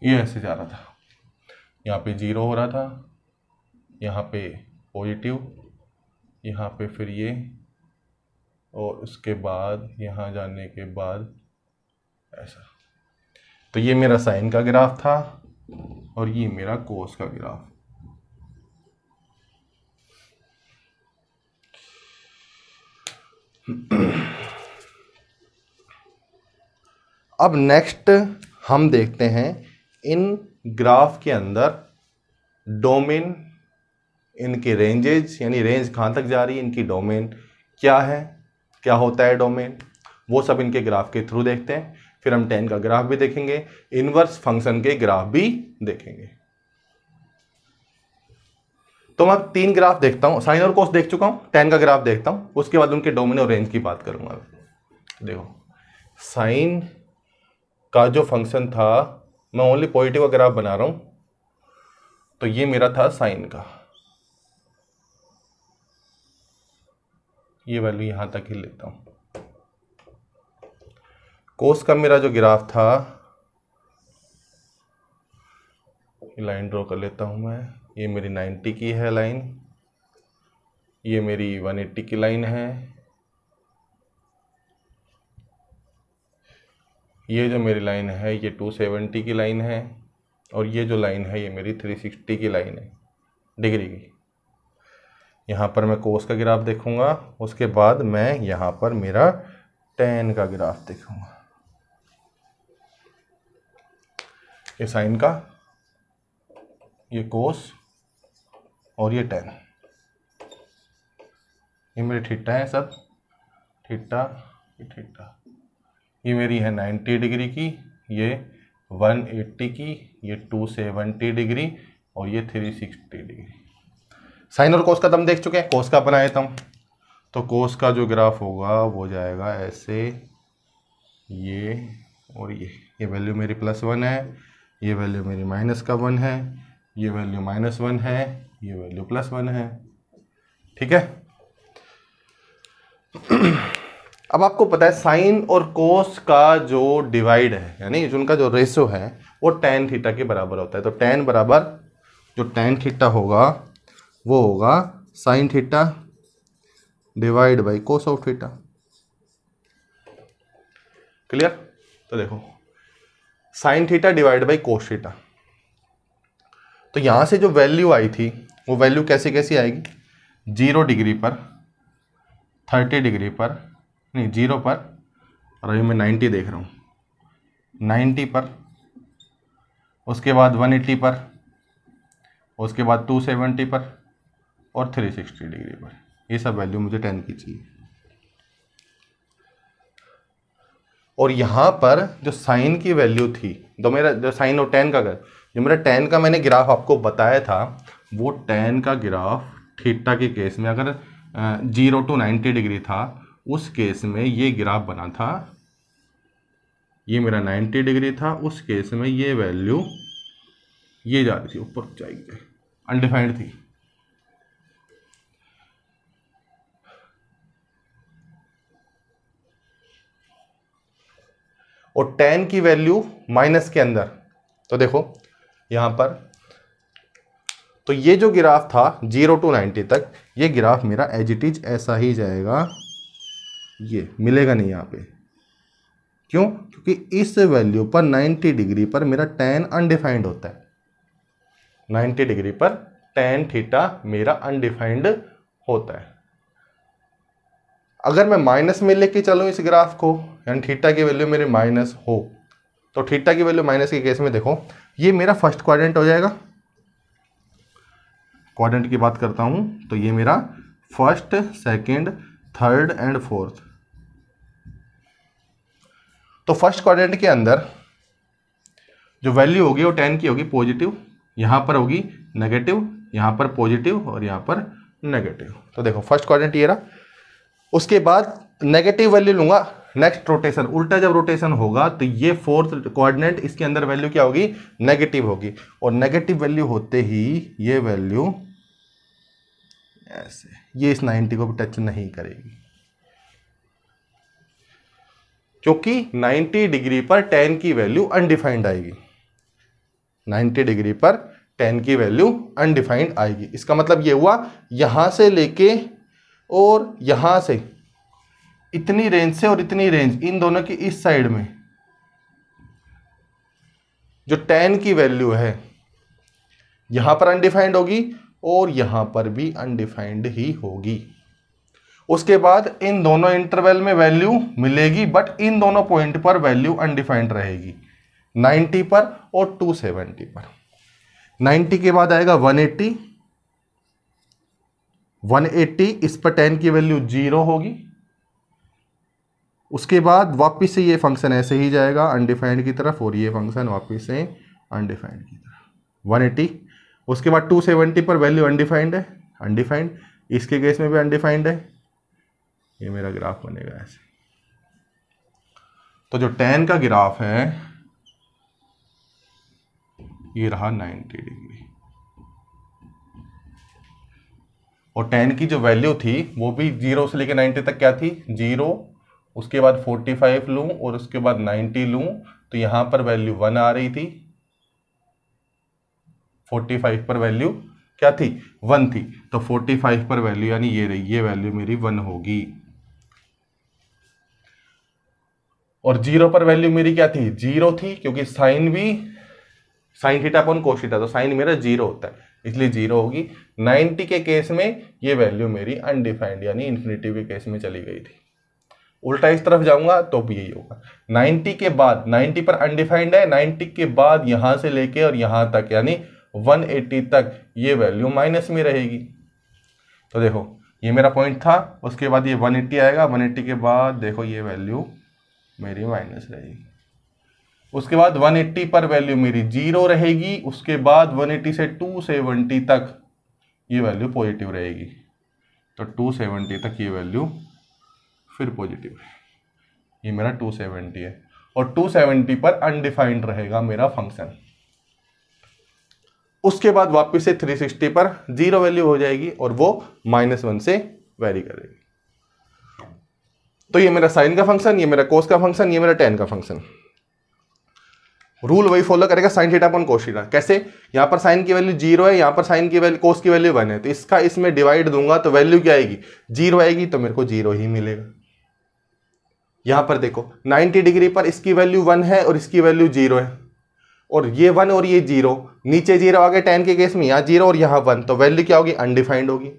A: ये ऐसे जा रहा था यहाँ पे जीरो हो रहा था यहाँ पे पॉजिटिव यहाँ पे फिर ये और उसके बाद यहाँ जाने के बाद ऐसा तो ये मेरा साइन का ग्राफ था और ये मेरा कोस का ग्राफ अब नेक्स्ट हम देखते हैं इन ग्राफ के अंदर डोमेन इनके रेंजेज यानी रेंज कहाँ तक जा रही है इनकी डोमेन क्या है क्या होता है डोमेन वो सब इनके ग्राफ के थ्रू देखते हैं फिर हम टेन का ग्राफ भी देखेंगे इनवर्स फंक्शन के ग्राफ भी देखेंगे तो मैं तीन ग्राफ देखता हूँ साइन और कोस देख चुका हूँ टेन का ग्राफ देखता हूँ उसके बाद उनके डोमिन और रेंज की बात करूँगा देखो साइन का जो फंक्शन था मैं ओनली पॉजिटिव का ग्राफ बना रहा हूँ तो ये मेरा था साइन का ये वैल्यू यहाँ तक ही लेता हूँ कोस का मेरा जो ग्राफ था लाइन ड्रॉ कर लेता हूँ मैं ये मेरी 90 की है लाइन ये मेरी 180 की लाइन है ये जो मेरी लाइन है ये 270 की लाइन है और ये जो लाइन है ये मेरी 360 की लाइन है डिग्री की यहाँ पर मैं कोस का ग्राफ देखूँगा उसके बाद मैं यहाँ पर मेरा टेन का ग्राफ देखूँगा ये साइन का ये कोस और ये टेन ये मेरे ठिट्टा हैं सब ठिट्टा ये ठिट्टा ये मेरी है नाइन्टी डिग्री की ये वन एट्टी की ये टू सेवेंटी डिग्री और ये थ्री सिक्सटी डिग्री साइन और कोस का दम तो देख चुके हैं कोस का बना देता तो, तो कोस का जो ग्राफ होगा वो जाएगा ऐसे ये और ये ये वैल्यू मेरी प्लस वन है ये वैल्यू मेरी माइनस का वन है ये वैल्यू माइनस वन है ये वैल्यू प्लस वन है ठीक है अब आपको पता है साइन और कोस का जो डिवाइड है यानी जो उनका जो रेशो है वो टेन थीटा के बराबर होता है तो टेन बराबर जो टेन थीटा होगा वो होगा sine theta divide by cos of theta clear तो देखो sine theta divide by cos theta तो यहां से जो वैल्यू आई थी वो वैल्यू कैसे कैसी आएगी जीरो डिग्री पर थर्टी डिग्री पर नहीं जीरो पर और अभी मैं नाइन्टी देख रहा हूँ नाइन्टी पर उसके बाद वन एट्टी पर उसके बाद टू सेवेंटी पर और थ्री सिक्सटी डिग्री पर ये सब वैल्यू मुझे टेन की चाहिए और यहाँ पर जो साइन की वैल्यू थी जो मेरा जो साइन और टेन का जो मेरा टेन का मैंने ग्राफ आपको बताया था वो टेन का ग्राफ थीटा के केस में अगर जीरो टू नाइन्टी डिग्री था उस केस में ये ग्राफ बना था ये मेरा नाइन्टी डिग्री था उस केस में ये वैल्यू ये जा रही थी ऊपर जाएगी अनडिफाइंड थी और टेन की वैल्यू माइनस के अंदर तो देखो यहां पर तो ये जो ग्राफ था जीरो टू नाइन्टी तक ये ग्राफ मेरा एज इट इज ऐसा ही जाएगा ये मिलेगा नहीं यहाँ पे क्यों क्योंकि इस वैल्यू पर 90 डिग्री पर मेरा टेन अनडिफाइंड होता है 90 डिग्री पर टेन थीटा मेरा अनडिफाइंड होता है अगर मैं माइनस में लेके चलूँ इस ग्राफ को यानी थीटा की वैल्यू मेरी माइनस हो तो थीटा की वैल्यू माइनस के केस में देखो ये मेरा फर्स्ट क्वाड्रेंट हो जाएगा क्वाड्रेंट की बात करता हूं तो ये मेरा first second third and fourth तो फर्स्ट क्वाड्रेंट के अंदर जो वैल्यू होगी वो टेन की होगी पॉजिटिव यहां पर होगी नेगेटिव यहां पर पॉजिटिव और यहां पर नेगेटिव तो देखो फर्स्ट क्वाड्रेंट ये रहा उसके बाद नेगेटिव वैल्यू लूंगा नेक्स्ट रोटेशन उल्टा जब रोटेशन होगा तो ये फोर्थ कोऑर्डिनेट इसके अंदर वैल्यू क्या होगी नेगेटिव होगी और नेगेटिव वैल्यू होते ही ये वैल्यू ऐसे ये इस 90 को भी टच नहीं करेगी क्योंकि 90 डिग्री पर टेन की वैल्यू अनडिफाइंड आएगी 90 डिग्री पर टेन की वैल्यू अनडिफाइंड आएगी इसका मतलब ये हुआ यहां से लेके और यहां से इतनी रेंज से और इतनी रेंज इन दोनों की इस साइड में जो टेन की वैल्यू है यहां पर अनडिफाइंड होगी और यहां पर भी अनडिफाइंड ही होगी उसके बाद इन दोनों इंटरवल में वैल्यू मिलेगी बट इन दोनों पॉइंट पर वैल्यू अनडिफाइंड रहेगी 90 पर और 270 पर 90 के बाद आएगा 180 180 इस पर 10 की वैल्यू जीरो होगी उसके बाद वापस से ये फंक्शन ऐसे ही जाएगा अनडिफाइंड की तरफ और ये फंक्शन वापस से अनडिफाइंड की तरफ 180 उसके बाद 270 पर वैल्यू अनडिफाइंड है अनडिफाइंड इसके केस में भी अनडिफाइंड है ये मेरा ग्राफ बनेगा ऐसे तो जो टेन का ग्राफ है ये रहा नाइन्टी डिग्री और टेन की जो वैल्यू थी वो भी जीरो से लेकर नाइन्टी तक क्या थी जीरो उसके बाद 45 लूँ और उसके बाद 90 लूँ तो यहाँ पर वैल्यू वन आ रही थी 45 पर वैल्यू क्या थी वन थी तो 45 पर वैल्यू यानी ये रही ये वैल्यू मेरी वन होगी और जीरो पर वैल्यू मेरी क्या थी जीरो थी क्योंकि साइन भी साइन थीटा कौन कोशिटा तो साइन मेरा जीरो होता है इसलिए जीरो होगी नाइनटी के केस में ये वैल्यू मेरी अनडिफाइंड यानी इन्फिनिटी के केस में चली गई थी उल्टा इस तरफ जाऊंगा तो भी यही होगा 90 के बाद 90 पर अनडिफाइंड है 90 के बाद यहां से लेके और यहां तक यानी 180 तक ये वैल्यू माइनस में रहेगी तो देखो ये मेरा पॉइंट था उसके बाद ये 180 आएगा 180 के बाद देखो ये वैल्यू मेरी माइनस रहेगी उसके बाद 180 पर वैल्यू मेरी जीरो रहेगी उसके बाद 180 से 270 तक ये वैल्यू पॉजिटिव रहेगी तो 270 तक ये वैल्यू फिर पॉजिटिव है ये मेरा 270 है और 270 पर अनडिफाइंड रहेगा मेरा फंक्शन उसके बाद वापस से 360 पर जीरो वैल्यू हो जाएगी और वो माइनस वन से वेरी करेगी तो ये मेरा साइन का फंक्शन ये मेरा कोस का फंक्शन ये मेरा टेन का फंक्शन रूल वही फॉलो करेगा sine theta upon cos theta कैसे यहां पर साइन की वैल्यू जीरो है यहां पर साइन की वैल्यू कोस की वैल्यू वन है तो इसका इसमें डिवाइड दूंगा तो वैल्यू क्या आएगी जीरो आएगी तो मेरे को जीरो ही मिलेगा यहां पर देखो 90 डिग्री पर इसकी वैल्यू वन है और इसकी वैल्यू जीरो है और ये वन और ये जीरो नीचे जीरो आ गए टेन के केस में यहां जीरो और यहाँ वन तो वैल्यू क्या होगी अनडिफाइंड होगी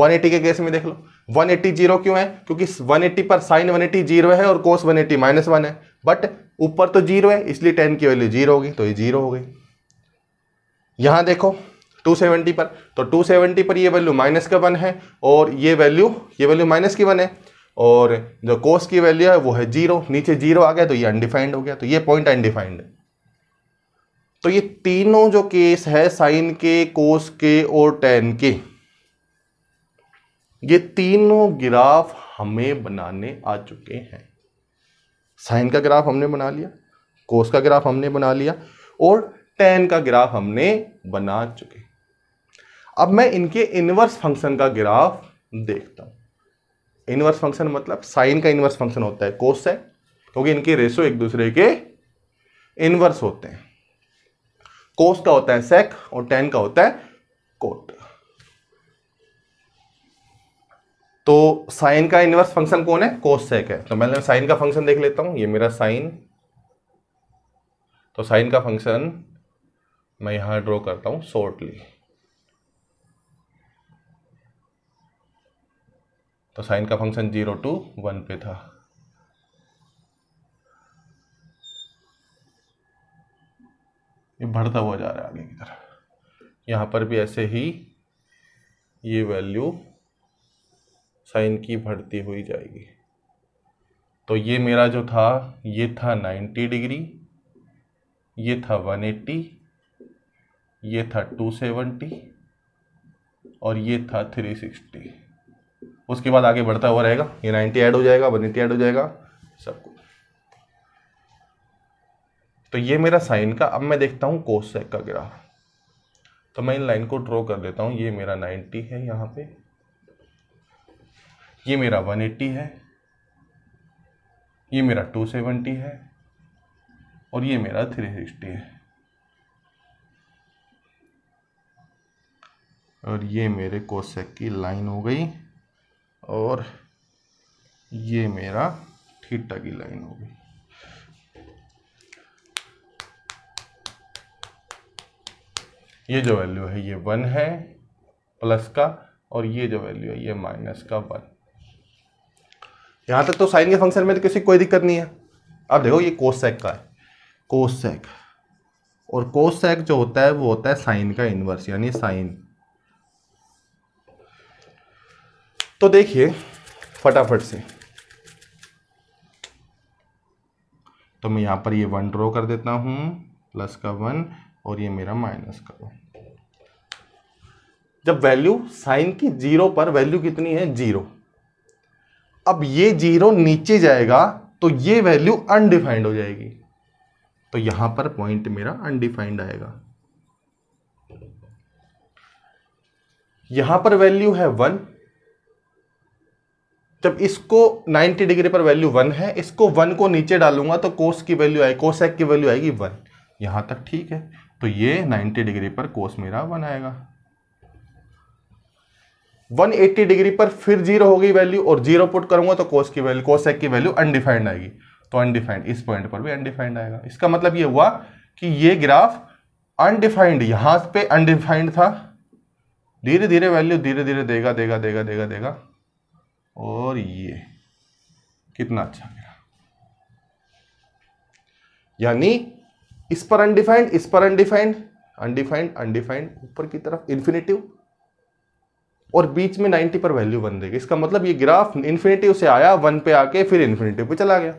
A: 180 के केस में देख लो 180 जीरो क्यों है क्योंकि 180 पर साइन 180 जीरो है और कोस 180 माइनस वन है बट ऊपर तो जीरो है इसलिए टेन की वैल्यू जीरो होगी तो ये जीरो हो गई यहां देखो 270 पर तो 270 पर ये वैल्यू माइनस का वन है और ये वैल्यू ये वैल्यू माइनस की वन है और जो कोस की वैल्यू है वो है जीरो नीचे जीरो आ गया तो ये अनडिफाइंड हो गया तो ये पॉइंट अनडिफाइंड तो ये तीनों जो केस है साइन के कोस के और टेन के ये तीनों ग्राफ हमें बनाने आ चुके हैं साइन का ग्राफ हमने बना लिया कोस का ग्राफ हमने बना लिया और टेन का ग्राफ हमने बना चुके अब मैं इनके इनवर्स फंक्शन का ग्राफ देखता हूं इन्वर्स फंक्शन मतलब साइन का इनवर्स फंक्शन होता है कोस है क्योंकि इनके रेशो एक दूसरे के इनवर्स होते हैं कोस का होता है सेक और टेन का होता है कोट तो साइन का इनवर्स फंक्शन कौन है कोस सेक है तो मैं साइन का फंक्शन देख लेता हूं ये मेरा साइन तो साइन का फंक्शन मैं यहां ड्रॉ करता हूं शॉर्टली तो साइन का फंक्शन जीरो टू वन पे था ये बढ़ता हुआ जा रहा है आगे की तरफ यहाँ पर भी ऐसे ही ये वैल्यू साइन की बढ़ती हुई जाएगी तो ये मेरा जो था ये था 90 डिग्री ये था 180 ये था 270 और ये था 360 उसके बाद आगे बढ़ता हुआ रहेगा ये नाइन्टी ऐड हो जाएगा वन एटी ऐड हो जाएगा सब कुछ तो ये मेरा साइन का अब मैं देखता हूँ कोस सेक का ग्राफ तो मैं इन लाइन को ड्रॉ कर लेता हूँ ये मेरा 90 है यहाँ पे ये मेरा 180 है ये मेरा 270 है और ये मेरा 360 है और ये मेरे कोसेक की लाइन हो गई और ये मेरा थीटा की लाइन होगी ये जो वैल्यू है ये वन है प्लस का और ये जो वैल्यू है ये माइनस का वन यहां तक तो साइन के फंक्शन में तो किसी कोई दिक्कत नहीं है अब देखो ये कोसेक का है कोसेक और कोसेक जो होता है वो होता है साइन का इन्वर्स यानी साइन तो देखिए फटाफट से तो मैं यहां पर ये वन ड्रॉ कर देता हूं प्लस का वन और ये मेरा माइनस का वन जब वैल्यू साइन की जीरो पर वैल्यू कितनी है जीरो अब ये जीरो नीचे जाएगा तो ये वैल्यू अनडिफाइंड हो जाएगी तो यहां पर पॉइंट मेरा अनडिफाइंड आएगा यहां पर वैल्यू है वन जब इसको 90 डिग्री पर वैल्यू वन है इसको वन को नीचे डालूंगा तो कोस की वैल्यू आएगी कोसेक की वैल्यू आएगी वन यहां तक ठीक है तो ये 90 डिग्री पर कोस मेरा वन आएगा 180 डिग्री पर फिर जीरो होगी वैल्यू और जीरो पुट करूंगा तो कोस की वैल्यू कोसेक की वैल्यू अनडिफाइंड आएगी तो अनडिफाइंड इस पॉइंट पर भी अनडिफाइंड आएगा इसका मतलब ये हुआ कि ये ग्राफ अनडिफाइंड यहां पर अनडिफाइंड था धीरे धीरे वैल्यू धीरे धीरे देगा देगा देगा देगा देगा और ये कितना अच्छा गया यानी इस पर अनडिफाइंड इस पर अनडिफाइंड अनडिफाइंड अनडिफाइंड ऊपर की तरफ इन्फिनेटिव और बीच में 90 पर वैल्यू बन देगी इसका मतलब ये ग्राफ इन्फिनेटिव से आया वन पे आके फिर इन्फिनेटिव पे चला गया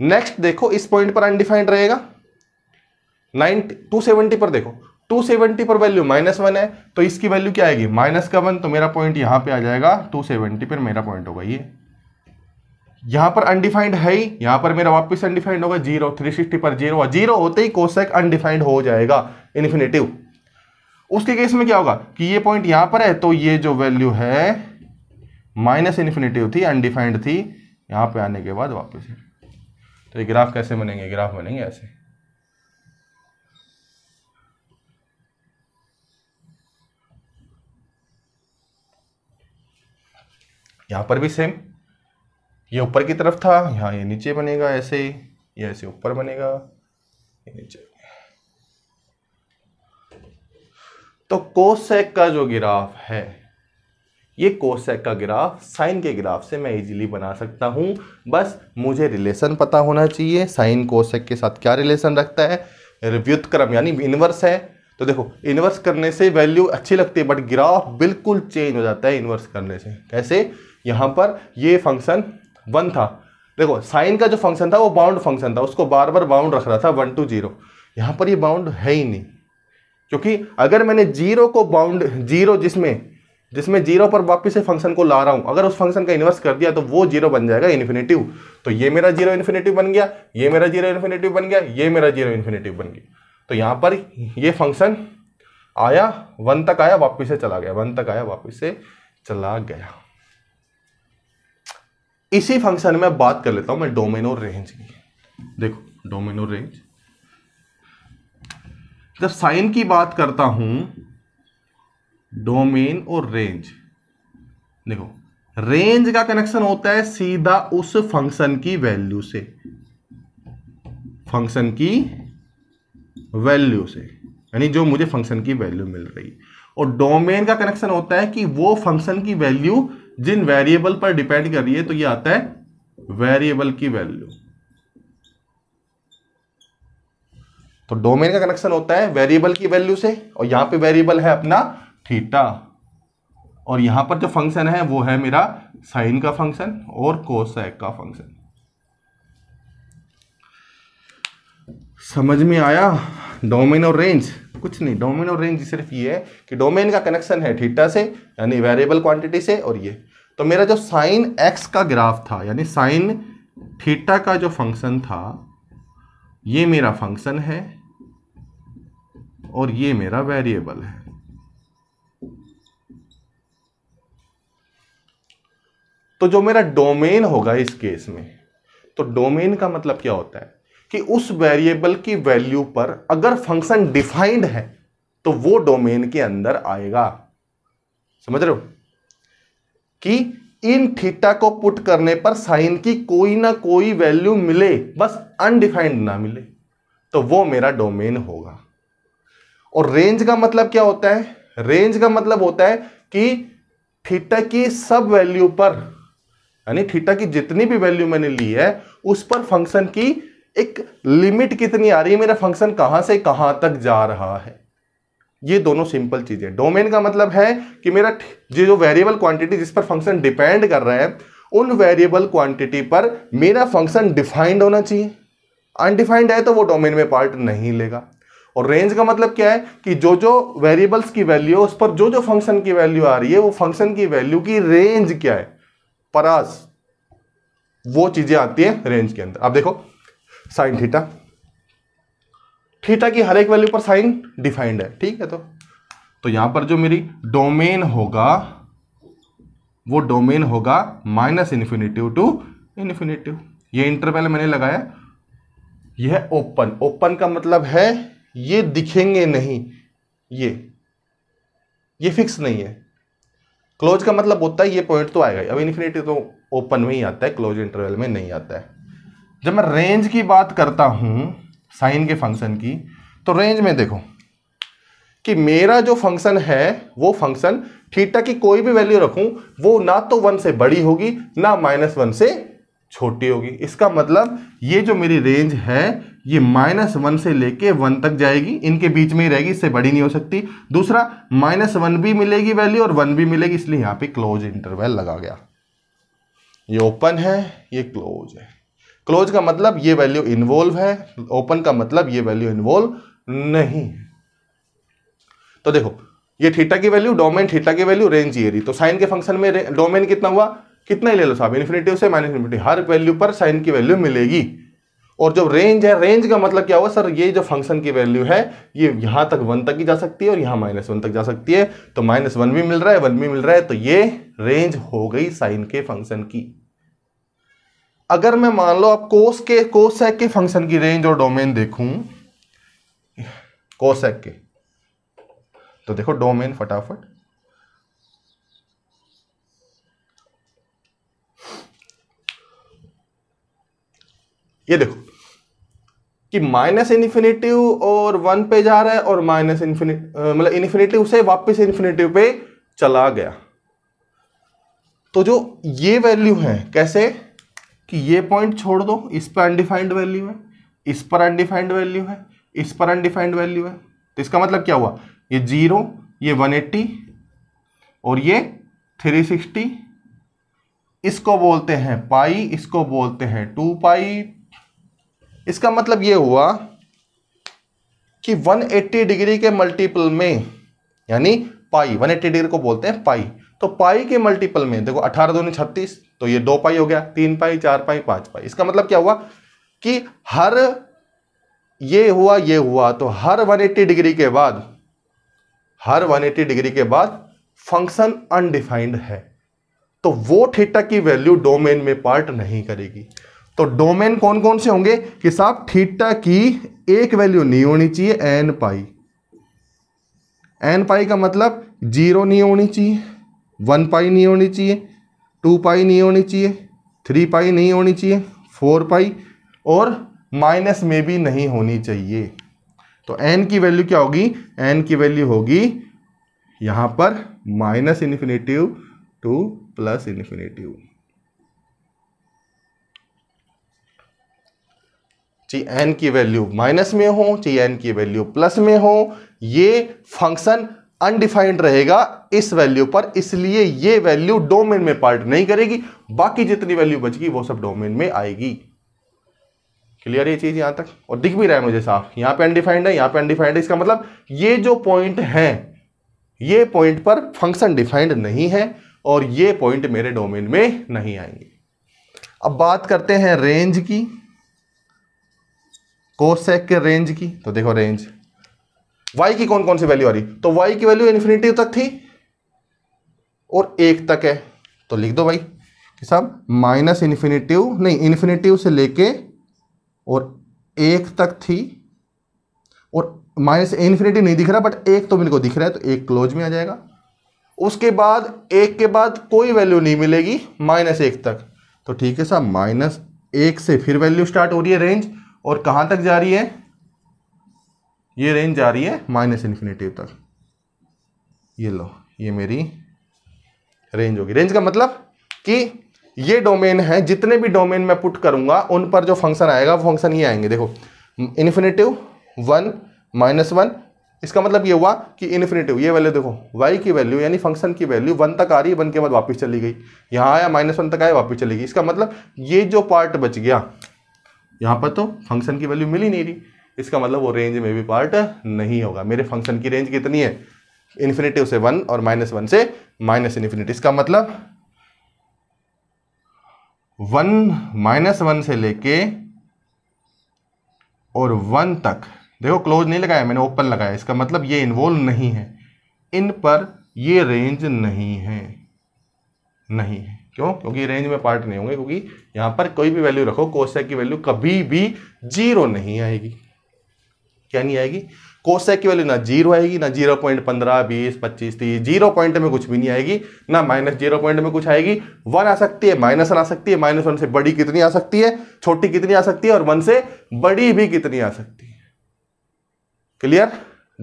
A: नेक्स्ट देखो इस पॉइंट पर अनडिफाइंड रहेगा 90 टू सेवेंटी पर देखो टू सेवेंटी पर वैल्यू माइनस वन है तो इसकी वैल्यू क्या आएगी माइनस का वन तो मेरा पॉइंट यहां पे आ जाएगा टू सेवेंटी पर मेरा पॉइंट होगा ये यहां पर अनडिफाइंड है ही यहां पर मेरा वापस अनडिफाइंड होगा जीरो थ्री सिक्सटी पर जीरो जीरो होते ही कोसेक अनडिफाइंड हो जाएगा इन्फिनेटिव उसके केस में क्या होगा कि ये पॉइंट यहां पर है तो ये जो वैल्यू है माइनस इन्फिनेटिव थी अनडिफाइंड थी यहां पे आने के बाद वापस तो ये ग्राफ कैसे बनेंगे ग्राफ बनेंगे ऐसे यहाँ पर भी सेम ये ऊपर की तरफ था यहाँ ये नीचे बनेगा ऐसे ये ऐसे ऊपर बनेगा ये नीचे तो कोसेक का जो ग्राफ है ये कोसेक का ग्राफ साइन के ग्राफ से मैं इजीली बना सकता हूँ बस मुझे रिलेशन पता होना चाहिए साइन कोसेक के साथ क्या रिलेशन रखता है व्युतक्रम यानी इनवर्स है तो देखो इनवर्स करने से वैल्यू अच्छी लगती है बट ग्राफ बिल्कुल चेंज हो जाता है इनवर्स करने से कैसे यहाँ पर ये फंक्शन वन था देखो साइन का जो फंक्शन था वो बाउंड फंक्शन था उसको बार बार बाउंड रख रहा था वन टू जीरो यहाँ पर ये बाउंड है ही नहीं क्योंकि अगर मैंने जीरो को बाउंड जीरो जिसमें जिसमें जीरो पर वापस से फंक्शन को ला रहा हूं अगर उस फंक्शन का इन्वर्स कर दिया तो वो जीरो बन जाएगा इन्फिनेटिव तो ये मेरा जीरो इन्फिनेटिव बन गया ये मेरा जीरो इन्फिनेटिव बन गया ये मेरा जीरो इन्फिनेटिव बन गया तो यहाँ पर ये फंक्शन आया वन तक आया वापस से चला गया वन तक आया वापस से चला गया इसी फंक्शन में बात कर लेता हूं मैं डोमेन और रेंज की देखो डोमेन और रेंज जब साइन की बात करता हूं डोमेन और रेंज देखो रेंज का कनेक्शन होता है सीधा उस फंक्शन की वैल्यू से फंक्शन की वैल्यू से यानी जो मुझे फंक्शन की वैल्यू मिल रही और डोमेन का कनेक्शन होता है कि वो फंक्शन की वैल्यू जिन वेरिएबल पर डिपेंड कर रही है तो ये आता है वेरिएबल की वैल्यू तो डोमेन का कनेक्शन होता है वेरिएबल की वैल्यू से और यहां पे वेरिएबल है अपना थीटा और यहां पर जो फंक्शन है वो है मेरा साइन का फंक्शन और कोसेक का फंक्शन समझ में आया डोमेन और रेंज कुछ नहीं डोमेन और रेंज सिर्फ ये है कि डोमेन का कनेक्शन है थीटा से यानी वेरिएबल क्वांटिटी से और ये तो मेरा जो साइन एक्स का ग्राफ था यानी साइन थीटा का जो फंक्शन था ये मेरा फंक्शन है और ये मेरा वेरिएबल है तो जो मेरा डोमेन होगा इस केस में तो डोमेन का मतलब क्या होता है कि उस वेरिएबल की वैल्यू पर अगर फंक्शन डिफाइंड है तो वो डोमेन के अंदर आएगा समझ रहे हो कि इन थीटा को पुट करने पर साइन की कोई ना कोई वैल्यू मिले बस अनडिफाइंड ना मिले तो वो मेरा डोमेन होगा और रेंज का मतलब क्या होता है रेंज का मतलब होता है कि थीटा की सब वैल्यू पर यानी थीटा की जितनी भी वैल्यू मैंने ली है उस पर फंक्शन की एक लिमिट कितनी आ रही है मेरा फंक्शन कहां से कहां तक जा रहा है ये दोनों सिंपल चीज़ें डोमेन का मतलब है कि मेरा ये जो वेरिएबल क्वांटिटी जिस पर फंक्शन डिपेंड कर रहा है उन वेरिएबल क्वांटिटी पर मेरा फंक्शन डिफाइंड होना चाहिए अनडिफाइंड है तो वो डोमेन में पार्ट नहीं लेगा और रेंज का मतलब क्या है कि जो जो वेरिएबल्स की वैल्यू उस पर जो जो फंक्शन की वैल्यू आ रही है वो फंक्शन की वैल्यू की रेंज क्या है परास वो चीज़ें आती हैं रेंज के अंदर आप देखो साइन थीटा थीटा की हर एक वैल्यू पर साइन डिफाइंड है ठीक है तो तो यहां पर जो मेरी डोमेन होगा वो डोमेन होगा माइनस इन्फिनेटिव टू इन्फिनेटिव ये इंटरवल मैंने लगाया यह ओपन ओपन का मतलब है ये दिखेंगे नहीं ये ये फिक्स नहीं है क्लोज का मतलब होता है ये पॉइंट तो आएगा अब इन्फिनेटिव तो ओपन में ही आता है क्लोज इंटरवल में नहीं आता है जब मैं रेंज की बात करता हूँ साइन के फंक्शन की तो रेंज में देखो कि मेरा जो फंक्शन है वो फंक्शन थीटा की कोई भी वैल्यू रखूं वो ना तो वन से बड़ी होगी ना माइनस वन से छोटी होगी इसका मतलब ये जो मेरी रेंज है ये माइनस वन से लेके वन तक जाएगी इनके बीच में ही रहेगी इससे बड़ी नहीं हो सकती दूसरा माइनस वन भी मिलेगी वैल्यू और वन भी मिलेगी इसलिए यहाँ पे क्लोज इंटरवल लगा गया ये ओपन है ये क्लोज है क्लोज का मतलब ये वैल्यू इन्वॉल्व है ओपन का मतलब ये वैल्यू इन्वॉल्व नहीं है तो देखो ये थीटा की वैल्यू डोमेन थीटा की वैल्यू रेंज ये रही तो साइन के फंक्शन में डोमेन कितना हुआ कितना ही ले लो साहब इन्फिनेटिव से माइनस इन्फिनेटिव हर वैल्यू पर साइन की वैल्यू मिलेगी और जो रेंज है रेंज का मतलब क्या हुआ सर ये जो फंक्शन की वैल्यू है ये यहां तक वन तक ही जा सकती है और यहां माइनस वन तक जा सकती है तो माइनस वन भी मिल रहा है वन भी मिल रहा है तो ये रेंज हो गई साइन के फंक्शन की अगर मैं मान लो आप कोस के कोसेक के फंक्शन की रेंज और डोमेन देखूं कोसेक के तो देखो डोमेन फटाफट ये देखो कि माइनस इन्फिनेटिव और वन पे जा रहा है और माइनस इन्फिनिट मतलब इन्फिनेटिव से वापस इन्फिनेटिव पे चला गया तो जो ये वैल्यू है कैसे कि ये पॉइंट छोड़ दो इस पर अनडिफाइंड वैल्यू है इस पर अनडिफाइंड वैल्यू है इस पर अनडिफाइंड वैल्यू है तो इसका मतलब क्या हुआ ये जीरो ये 180 और ये 360 इसको बोलते हैं पाई इसको बोलते हैं टू पाई इसका मतलब ये हुआ कि 180 डिग्री के मल्टीपल में यानी पाई 180 डिग्री को बोलते हैं पाई तो पाई के मल्टीपल में देखो अठारह दो छत्तीस तो ये दो पाई हो गया तीन पाई चार पाई पांच पाई इसका मतलब क्या हुआ कि हर ये हुआ ये हुआ तो हर 180 डिग्री के बाद हर 180 डिग्री के बाद फंक्शन अनडिफाइंड है तो वो थीटा की वैल्यू डोमेन में पार्ट नहीं करेगी तो डोमेन कौन कौन से होंगे कि साहब थीटा की एक वैल्यू नहीं होनी चाहिए एन पाई एन पाई का मतलब जीरो नहीं होनी चाहिए वन पाई नहीं होनी चाहिए टू पाई नहीं होनी चाहिए थ्री पाई नहीं होनी चाहिए फोर पाई और माइनस में भी नहीं होनी चाहिए तो एन की वैल्यू क्या होगी एन की वैल्यू होगी यहाँ पर minus infinitive to plus infinitive चाहिए एन की वैल्यू माइनस में हो चाहिए एन की वैल्यू प्लस में हो ये फंक्शन अनडिफाइंड रहेगा इस वैल्यू पर इसलिए ये वैल्यू डोमेन में पार्ट नहीं करेगी बाकी जितनी वैल्यू बचगी वो सब डोमेन में आएगी क्लियर ये चीज यहां तक और दिख भी रहा है मुझे साफ यहां पे अनडिफाइंड है यहां पे अनडिफाइंड है इसका मतलब ये जो पॉइंट है ये पॉइंट पर फंक्शन डिफाइंड नहीं है और ये पॉइंट मेरे डोमेन में नहीं आएंगे अब बात करते हैं रेंज की कोसेक के रेंज की तो देखो रेंज वाई की कौन कौन सी वैल्यू आ रही तो वाई की वैल्यू इन्फिनिटी तक थी और एक तक है तो लिख दो भाई कि साहब माइनस इन्फिनिटिव नहीं इन्फिनिटिव से लेके और एक तक थी और माइनस इन्फिनिटी नहीं दिख रहा बट एक तो मेरे को दिख रहा है तो एक क्लोज में आ जाएगा उसके बाद एक के बाद कोई वैल्यू नहीं मिलेगी माइनस एक तक तो ठीक है साहब माइनस एक से फिर वैल्यू स्टार्ट हो रही है रेंज और कहाँ तक जा रही है ये रेंज जा रही है माइनस इन्फिनेटिव तक ये लो ये मेरी रेंज होगी रेंज का मतलब कि ये डोमेन है जितने भी डोमेन मैं पुट करूंगा उन पर जो फंक्शन आएगा वो फंक्शन ये आएंगे देखो इन्फिनेटिव वन माइनस वन इसका मतलब ये हुआ कि इन्फिनेटिव ये वैल्यू देखो वाई की वैल्यू यानी फंक्शन की वैल्यू वन तक आ रही है वन के बाद वापस चली गई यहाँ आया माइनस वन तक आया वापस चली गई इसका मतलब ये जो पार्ट बच गया यहाँ पर तो फंक्शन की वैल्यू मिल ही नहीं रही इसका मतलब वो रेंज में भी पार्ट नहीं होगा मेरे फंक्शन की रेंज कितनी है इन्फिनेटिव से वन और माइनस वन से माइनस इन्फिनिटी इसका मतलब वन माइनस वन से लेके और वन तक देखो क्लोज नहीं लगाया मैंने ओपन लगाया इसका मतलब ये इन्वॉल्व नहीं है इन पर ये रेंज नहीं है नहीं है क्यों क्योंकि रेंज में पार्ट नहीं होंगे क्योंकि यहां पर कोई भी वैल्यू रखो कोशा की वैल्यू कभी भी जीरो नहीं आएगी क्या नहीं आएगी कोसेक की वैल्यू ना जीरो आएगी ना जीरो पॉइंट पंद्रह बीस पच्चीस तीस जीरो पॉइंट में कुछ भी नहीं आएगी ना माइनस जीरो पॉइंट में कुछ आएगी वन आ सकती है माइनस वन आ सकती है माइनस वन से बड़ी कितनी आ सकती है छोटी कितनी आ सकती है और वन से बड़ी भी कितनी आ सकती है क्लियर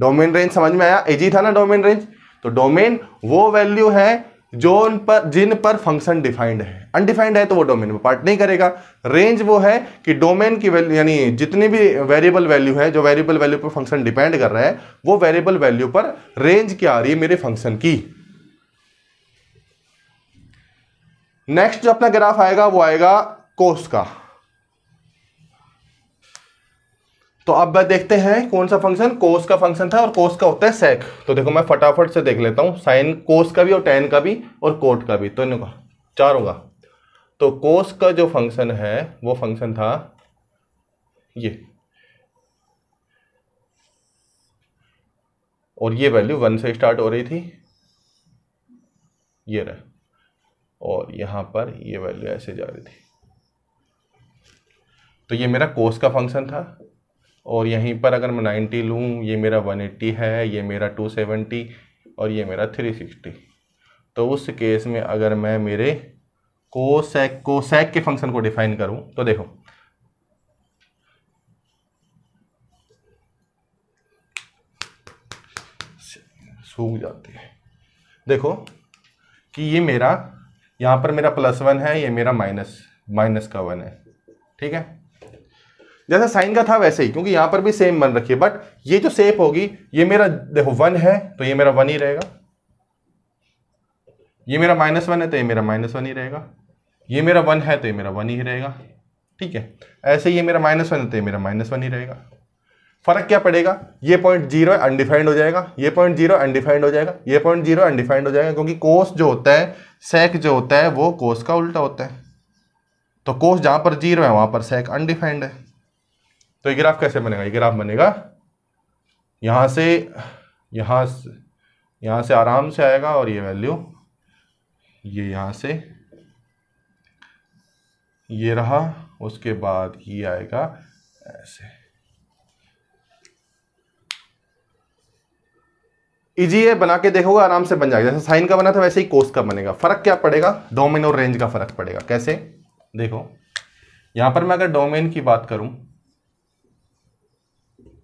A: डोमेन रेंज समझ में आया एजी था ना डोमेन रेंज तो डोमेन वो वैल्यू है जोन पर जिन पर फंक्शन डिफाइंड है अनडिफाइंड है तो वो डोमेन में पार्ट नहीं करेगा रेंज वो है कि डोमेन की वैल्यू यानी जितनी भी वेरिएबल वैल्यू है जो वेरिएबल वैल्यू पर फंक्शन डिपेंड कर रहा है वो वेरिएबल वैल्यू पर रेंज क्या आ रही है मेरे फंक्शन की नेक्स्ट जो अपना ग्राफ आएगा वो आएगा कोस का तो अब देखते हैं कौन सा फंक्शन कोस का फंक्शन था और कोस का होता है सेक तो देखो मैं फटाफट से देख लेता हूँ साइन कोस का भी और टेन का भी और कोट का भी तो इनका चार होगा तो कोस का जो फंक्शन है वो फंक्शन था ये और ये वैल्यू वन से स्टार्ट हो रही थी ये रहा और यहाँ पर ये वैल्यू ऐसे जा रही थी तो ये मेरा कोस का फंक्शन था और यहीं पर अगर मैं नाइन्टी लूँ ये मेरा वन एट्टी है ये मेरा टू सेवेंटी और ये मेरा थ्री सिक्सटी तो उस केस में अगर मैं मेरे कोसेक कोसेक के फंक्शन को डिफाइन करूँ तो देखो सूख जाती है देखो कि ये मेरा यहाँ पर मेरा प्लस वन है ये मेरा माइनस माइनस का वन है ठीक है जैसा साइन का था वैसे ही क्योंकि यहाँ पर भी सेम बन रखी है बट ये जो सेप होगी ये मेरा देखो वन है तो ये मेरा वन ही रहेगा ये मेरा माइनस वन है तो ये मेरा माइनस वन ही रहेगा ये मेरा वन है तो ये मेरा वन ही रहेगा ठीक है ऐसे ये मेरा माइनस वन है तो ये मेरा माइनस वन ही रहेगा फर्क क्या पड़ेगा ये पॉइंट जीरो अनडिफाइंड हो जाएगा ये पॉइंट जीरो अनडिफाइंड हो जाएगा ये पॉइंट जीरो अनडिफाइंड हो जाएगा क्योंकि कोस जो होता है सेक जो होता है वो कोस का उल्टा होता है तो कोस जहाँ पर जीरो है वहाँ पर सेक अनडिफाइंड है तो ये ग्राफ कैसे बनेगा ये ग्राफ बनेगा यहाँ से यहाँ से यहाँ से आराम से आएगा और ये वैल्यू ये यहाँ से ये रहा उसके बाद ये आएगा ऐसे इजी है बना के देखोगे आराम से बन जाएगा जैसे साइन का बना था वैसे ही कोस का बनेगा फर्क क्या पड़ेगा डोमेन और रेंज का फर्क पड़ेगा कैसे देखो यहां पर मैं अगर डोमेन की बात करूं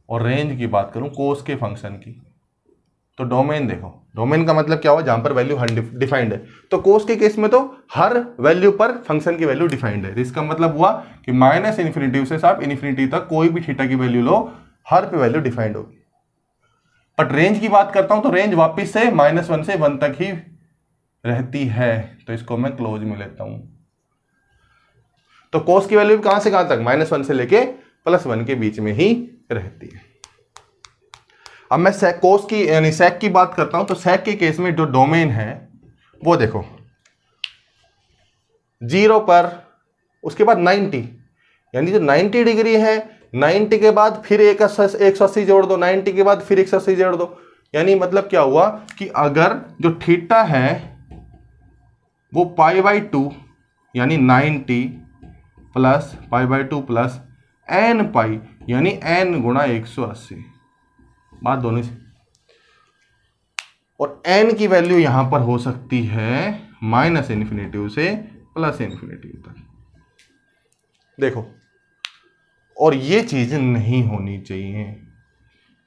A: और रेंज की बात करूँ कोस के फंक्शन की तो डोमेन देखो डोमेन का मतलब क्या हुआ जहां पर वैल्यू हर डिफाइंड है तो कोस के केस में तो हर वैल्यू पर फंक्शन की वैल्यू डिफाइंड है तो इसका मतलब हुआ कि माइनस इन्फिनिटी से आप इन्फिनिटी तक कोई भी थीटा की वैल्यू लो हर पे वैल्यू डिफाइंड होगी बट रेंज की बात करता हूं तो रेंज वापिस से माइनस वन से वन तक ही रहती है तो इसको मैं क्लोज में लेता हूं तो कोस की वैल्यू कहां से कहां तक माइनस वन से लेके प्लस वन के बीच में ही रहती है अब मैं सेक कोस की यानी सेक की बात करता हूं तो सेक के केस में जो डोमेन है वो देखो जीरो पर उसके बाद नाइन्टी यानी जो नाइन्टी डिग्री है नाइन्टी के बाद फिर एक एक सौ अस्सी जोड़ दो नाइन्टी के बाद फिर एक सौ अस्सी जोड़ दो यानी मतलब क्या हुआ कि अगर जो थीटा है वो पाई बाई टू यानी ninety plus pi by two plus n pi यानी एन गुणा एक सौ अस्सी बात दोनों से और एन की वैल्यू यहां पर हो सकती है माइनस इन्फिनेटिव से प्लस इन्फिनेटिव तक देखो और ये चीज नहीं होनी चाहिए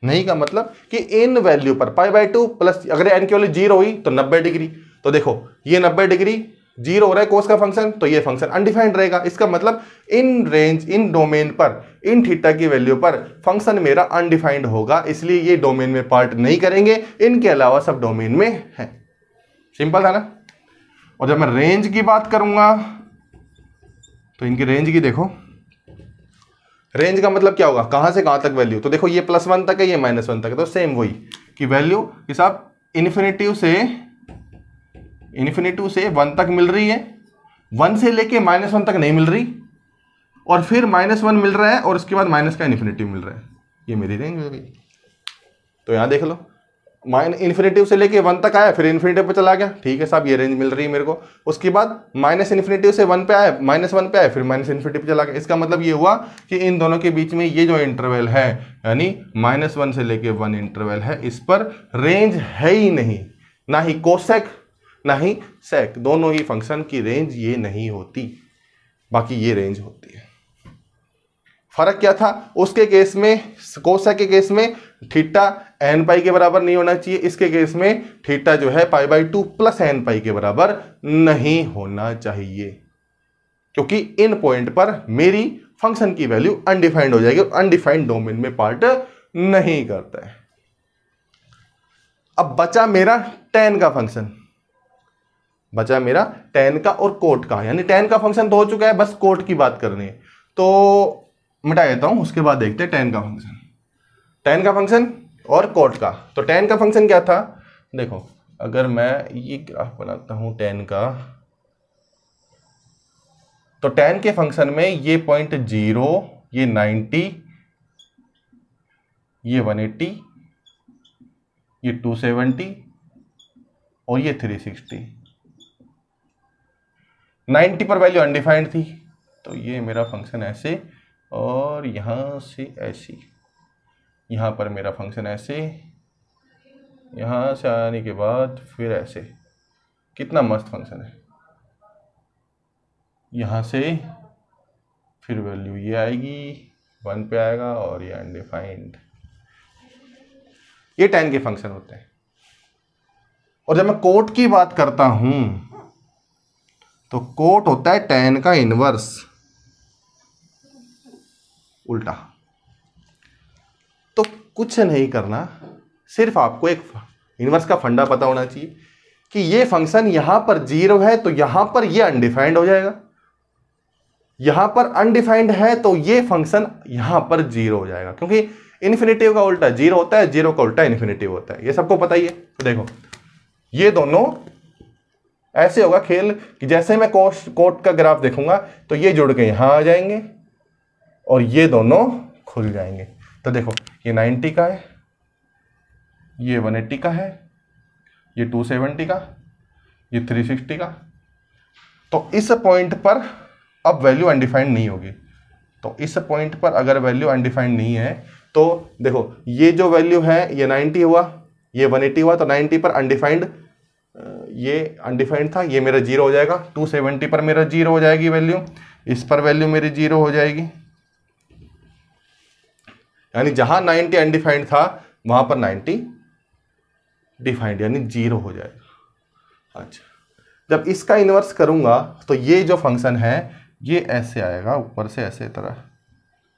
A: नहीं का मतलब कि इन वैल्यू पर पाई बाई टू प्लस अगर एन की वैल्यू जीरो हुई तो नब्बे डिग्री तो देखो ये नब्बे डिग्री जीरो हो रहा है कोस का फंक्शन तो ये फंक्शन अनडिफाइंड रहेगा इसका मतलब इन रेंज इन डोमेन पर इन थीटा की वैल्यू पर फंक्शन मेरा अनडिफाइंड होगा इसलिए ये डोमेन में पार्ट नहीं करेंगे इनके अलावा सब डोमेन में है सिंपल था ना और जब मैं रेंज की बात करूंगा तो इनकी रेंज की देखो रेंज का मतलब क्या होगा कहां से कहां तक वैल्यू तो देखो ये प्लस वन तक है ये माइनस वन तक है तो सेम वही कि वैल्यू कि साहब इन्फिनेटिव से इन्फिनिटी से वन तक मिल रही है वन से लेके माइनस वन तक नहीं मिल रही और फिर माइनस वन मिल रहा है और उसके बाद माइनस का इन्फिनेटिव मिल रहा है ये मेरी रेंज हो गई तो यहाँ देख लो माइन इन्फिनेटिव से लेके वन तक आया फिर इन्फिनेटिव पे चला गया ठीक है साहब ये रेंज मिल रही है मेरे को उसके बाद माइनस इन्फिनेटिव से वन पे आया माइनस वन पे आया फिर माइनस इन्फिनेटिव पे चला गया इसका मतलब ये हुआ कि इन दोनों के बीच में ये जो इंटरवल है यानी माइनस वन से लेके वन इंटरवल है इस पर रेंज है ही नहीं ना ही कोसेक ना ही सेक दोनों ही फंक्शन की रेंज ये नहीं होती बाकी ये रेंज होती है फर्क क्या था उसके केस में कोसेक के केस में थीटा एन पाई के बराबर नहीं होना चाहिए इसके केस में थीटा जो है pi by two plus n pi के बराबर नहीं होना चाहिए क्योंकि इन पॉइंट पर मेरी फंक्शन की वैल्यू अनडिफाइंड हो जाएगी और अनडिफाइंड डोमेन में पार्ट नहीं करता है अब बचा मेरा टेन का फंक्शन बचा मेरा टेन का और कोट का यानी टेन का फंक्शन तो हो चुका है बस कोट की बात करनी है तो मिटा देता हूं उसके बाद देखते हैं टेन का फंक्शन टेन का फंक्शन और कोट का तो टेन का फंक्शन क्या था देखो अगर मैं ये ग्राफ बनाता हूं टेन का तो टेन के फंक्शन में ये पॉइंट जीरो ये नाइन्टी ये वन एट्टी ये टू सेवेंटी और ये थ्री सिक्सटी नाइन्टी पर वैल्यू अनडिफाइंड थी तो ये मेरा फंक्शन ऐसे और यहाँ से ऐसी यहाँ पर मेरा फंक्शन ऐसे यहाँ से आने के बाद फिर ऐसे कितना मस्त फंक्शन है यहाँ से फिर वैल्यू ये आएगी वन पे आएगा और ये अनडिफाइंड ये टेन के फंक्शन होते हैं और जब मैं कोट की बात करता हूँ तो कोट होता है टेन का इनवर्स उल्टा तो कुछ नहीं करना सिर्फ आपको एक इनवर्स का फंडा पता होना चाहिए कि ये फंक्शन यहां पर जीरो है तो यहां पर ये अनडिफाइंड हो जाएगा यहां पर अनडिफाइंड है तो ये फंक्शन यहां पर जीरो हो जाएगा क्योंकि इन्फिनेटिव का उल्टा जीरो होता है जीरो का उल्टा इन्फिनेटिव होता है ये सबको पता ही है तो देखो ये दोनों ऐसे होगा खेल कि जैसे मैं कोश कोर्ट का ग्राफ देखूंगा तो ये जुड़ के यहाँ आ जाएंगे और ये दोनों खुल जाएंगे तो देखो ये 90 का है ये 180 का है ये 270 का ये 360 का तो इस पॉइंट पर अब वैल्यू अनडिफाइंड नहीं होगी तो इस पॉइंट पर अगर वैल्यू अनडिफाइंड नहीं है तो देखो ये जो वैल्यू है ये 90 हुआ ये 180 हुआ तो 90 पर अनडिफाइंड ये अनडिफाइंड था ये मेरा जीरो हो जाएगा टू सेवेंटी पर मेरा जीरो हो जाएगी वैल्यू इस पर वैल्यू मेरी जीरो हो जाएगी यानी जहां नाइन्टी अनडिफाइंड था वहां पर नाइन्टी डिफाइंड यानी जीरो हो जाएगा अच्छा जब इसका इन्वर्स करूंगा तो ये जो फंक्शन है ये ऐसे आएगा ऊपर से ऐसे तरह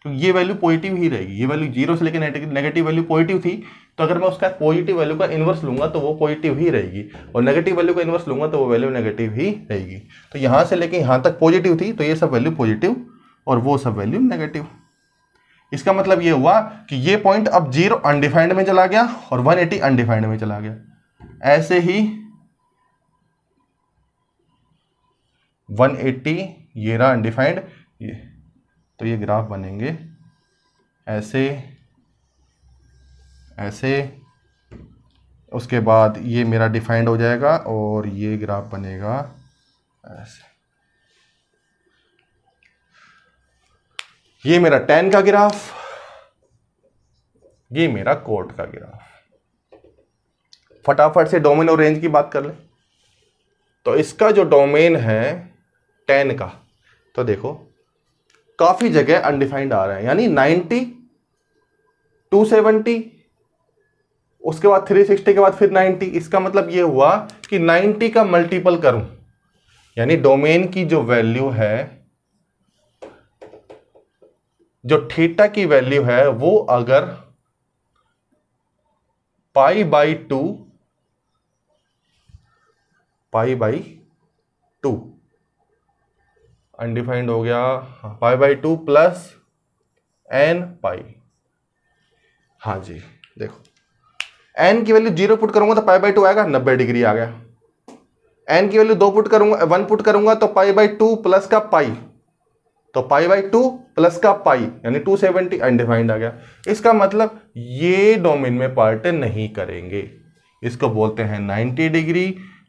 A: क्योंकि ये वैल्यू पॉजिटिव ही रहेगी ये वैल्यू जीरो से लेकर नेगेटिव वैल्यू पॉजिटिव थी तो अगर मैं उसका पॉजिटिव वैल्यू का इन्वर्स लूंगा तो वो पॉजिटिव ही रहेगी और नेगेटिव वैल्यू का इन्वर्स लूंगा तो वो वैल्यू नेगेटिव ही रहेगी तो यहां से लेके यहां तक पॉजिटिव थी तो ये सब वैल्यू पॉजिटिव और वो सब वैल्यू नेगेटिव इसका मतलब ये हुआ कि ये पॉइंट अब जीरो अनडिफाइंड में चला गया और 180 अनडिफाइंड में चला गया ऐसे ही 180 ये रहा अनडिफाइंड ये तो ये ग्राफ बनेंगे ऐसे ऐसे उसके बाद ये मेरा डिफाइंड हो जाएगा और ये ग्राफ बनेगा ऐसे ये मेरा टेन का ग्राफ ये मेरा कोर्ट का ग्राफ फटाफट से डोमेन और रेंज की बात कर ले तो इसका जो डोमेन है टेन का तो देखो काफ़ी जगह अनडिफाइंड आ रहा है यानी नाइन्टी टू सेवेंटी उसके बाद 360 के बाद फिर 90 इसका मतलब ये हुआ कि 90 का मल्टीपल करूं यानी डोमेन की जो वैल्यू है जो थीटा की वैल्यू है वो अगर pi by two pi by two undefined हो गया pi by two plus n pi हाँ जी देखो एन की वैल्यू जीरो पुट करूंगा तो पाई बाई टू आएगा नब्बे डिग्री आ गया एन की वैल्यू दो पुट करूंगा वन पुट करूंगा तो पाई बाई टू प्लस का पाई तो पाई बाई टू प्लस का पाई यानी टू सेवेंटी अनडिफाइंड आ गया इसका मतलब ये डोमेन में पार्ट नहीं करेंगे इसको बोलते हैं ninety degree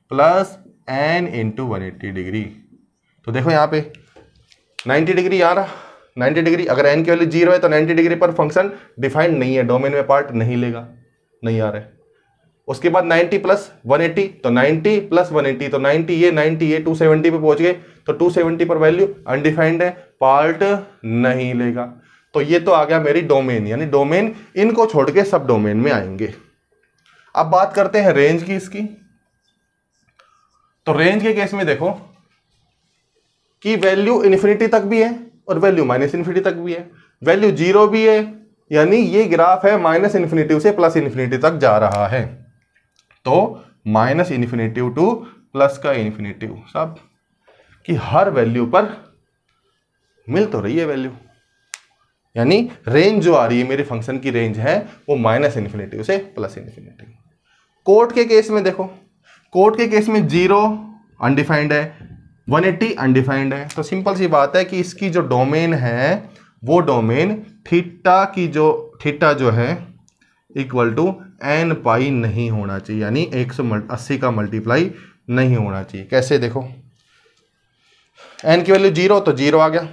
A: plus n into one eighty degree तो देखो यहाँ पे नाइन्टी डिग्री आ रहा नाइन्टी डिग्री अगर एन की वैल्यू जीरो है तो नाइन्टी डिग्री पर फंक्शन डिफाइंड नहीं है डोमेन में पार्ट नहीं लेगा नहीं आ रहे उसके बाद 90 प्लस 180 तो 90 प्लस 180 तो 90 ये 90 ये 270 पे पहुंच गए तो 270 पर वैल्यू अनडिफाइंड है पार्ट नहीं लेगा तो ये तो आ गया मेरी डोमेन यानी डोमेन इनको छोड़ के सब डोमेन में आएंगे अब बात करते हैं रेंज की इसकी तो रेंज के केस में देखो कि वैल्यू इन्फिनिटी तक भी है और वैल्यू माइनस इन्फिनिटी तक भी है वैल्यू जीरो भी है यानी ये ग्राफ है माइनस इन्फिनेटिव से प्लस इन्फिनेटिव तक जा रहा है तो माइनस इन्फिनेटिव टू प्लस का इन्फिनेटिव सब कि हर वैल्यू पर मिल तो रही है वैल्यू यानी रेंज जो आ रही है मेरे फंक्शन की रेंज है वो माइनस इन्फिनेटिव से प्लस इन्फिनेटिव कोर्ट के केस में देखो कोर्ट के केस में जीरो अनडिफाइंड है 180 अनडिफाइंड है तो सिंपल सी बात है कि इसकी जो डोमेन है वो डोमेन थीटा की जो थीटा जो है इक्वल टू एन पाई नहीं होना चाहिए यानी एक सौ अस्सी का मल्टीप्लाई नहीं होना चाहिए कैसे देखो एन की वैल्यू जीरो तो जीरो आ गया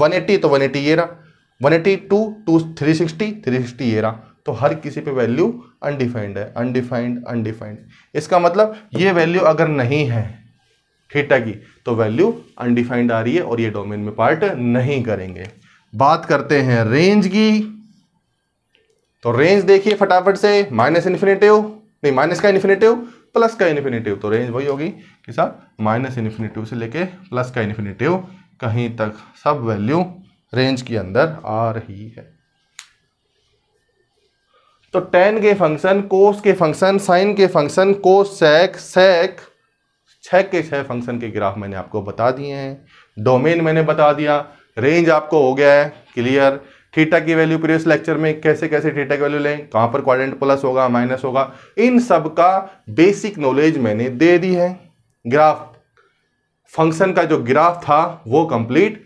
A: वन एटी तो वन एटी ये रहा one eighty to two three sixty three sixty ये रहा तो हर किसी पे वैल्यू अनडिफाइंड है अनडिफाइंड अनडिफाइंड इसका मतलब ये वैल्यू अगर नहीं है थीटा की तो वैल्यू अनडिफाइंड आ रही है और ये डोमेन में पार्ट नहीं करेंगे बात करते हैं रेंज की तो रेंज देखिए फटाफट से माइनस इन्फिनेटिव नहीं माइनस का इन्फिनेटिव प्लस का इन्फिनेटिव तो रेंज वही होगी कि साहब माइनस इन्फिनेटिव से लेके प्लस का इन्फिनेटिव कहीं तक सब वैल्यू रेंज के अंदर आ रही है तो टेन के फंक्शन कोस के फंक्शन साइन के फंक्शन कोस सेक सेक छः के छः फंक्शन के ग्राफ मैंने आपको बता दिए हैं डोमेन मैंने बता दिया रेंज आपको हो गया है क्लियर थीटा की वैल्यू प्रीवियस लेक्चर में कैसे कैसे थीटा की वैल्यू लें कहाँ पर क्वाड्रेंट प्लस होगा माइनस होगा इन सब का बेसिक नॉलेज मैंने दे दी है ग्राफ फंक्शन का जो ग्राफ था वो कंप्लीट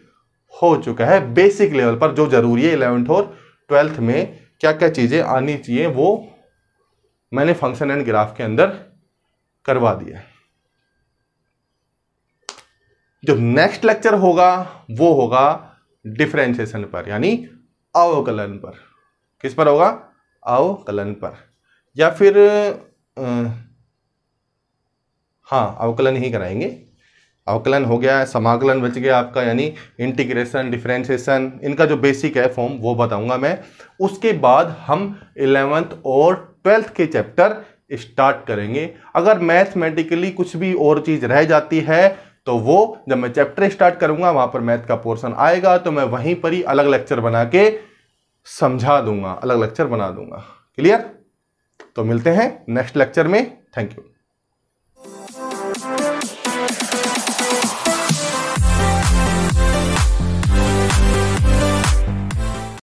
A: हो चुका है बेसिक लेवल पर जो जरूरी है इलेवेंथ और ट्वेल्थ में क्या क्या चीज़ें आनी चाहिए वो मैंने फंक्शन एंड ग्राफ के अंदर करवा दिया है जो नेक्स्ट लेक्चर होगा वो होगा डिफ्रेंशिएशन पर यानी अवकलन पर किस पर होगा अवकलन पर या फिर आ, हाँ अवकलन ही कराएंगे अवकलन हो गया समाकलन बच गया आपका यानी इंटीग्रेशन डिफ्रेंशिएशन इनका जो बेसिक है फॉर्म वो बताऊंगा मैं उसके बाद हम इलेवेंथ और ट्वेल्थ के चैप्टर स्टार्ट करेंगे अगर मैथमेटिकली कुछ भी और चीज़ रह जाती है तो वो जब मैं चैप्टर स्टार्ट करूंगा वहां पर मैथ का पोर्शन आएगा तो मैं वहीं पर ही अलग लेक्चर बना के समझा दूंगा अलग लेक्चर बना दूंगा क्लियर तो मिलते हैं नेक्स्ट लेक्चर में थैंक यू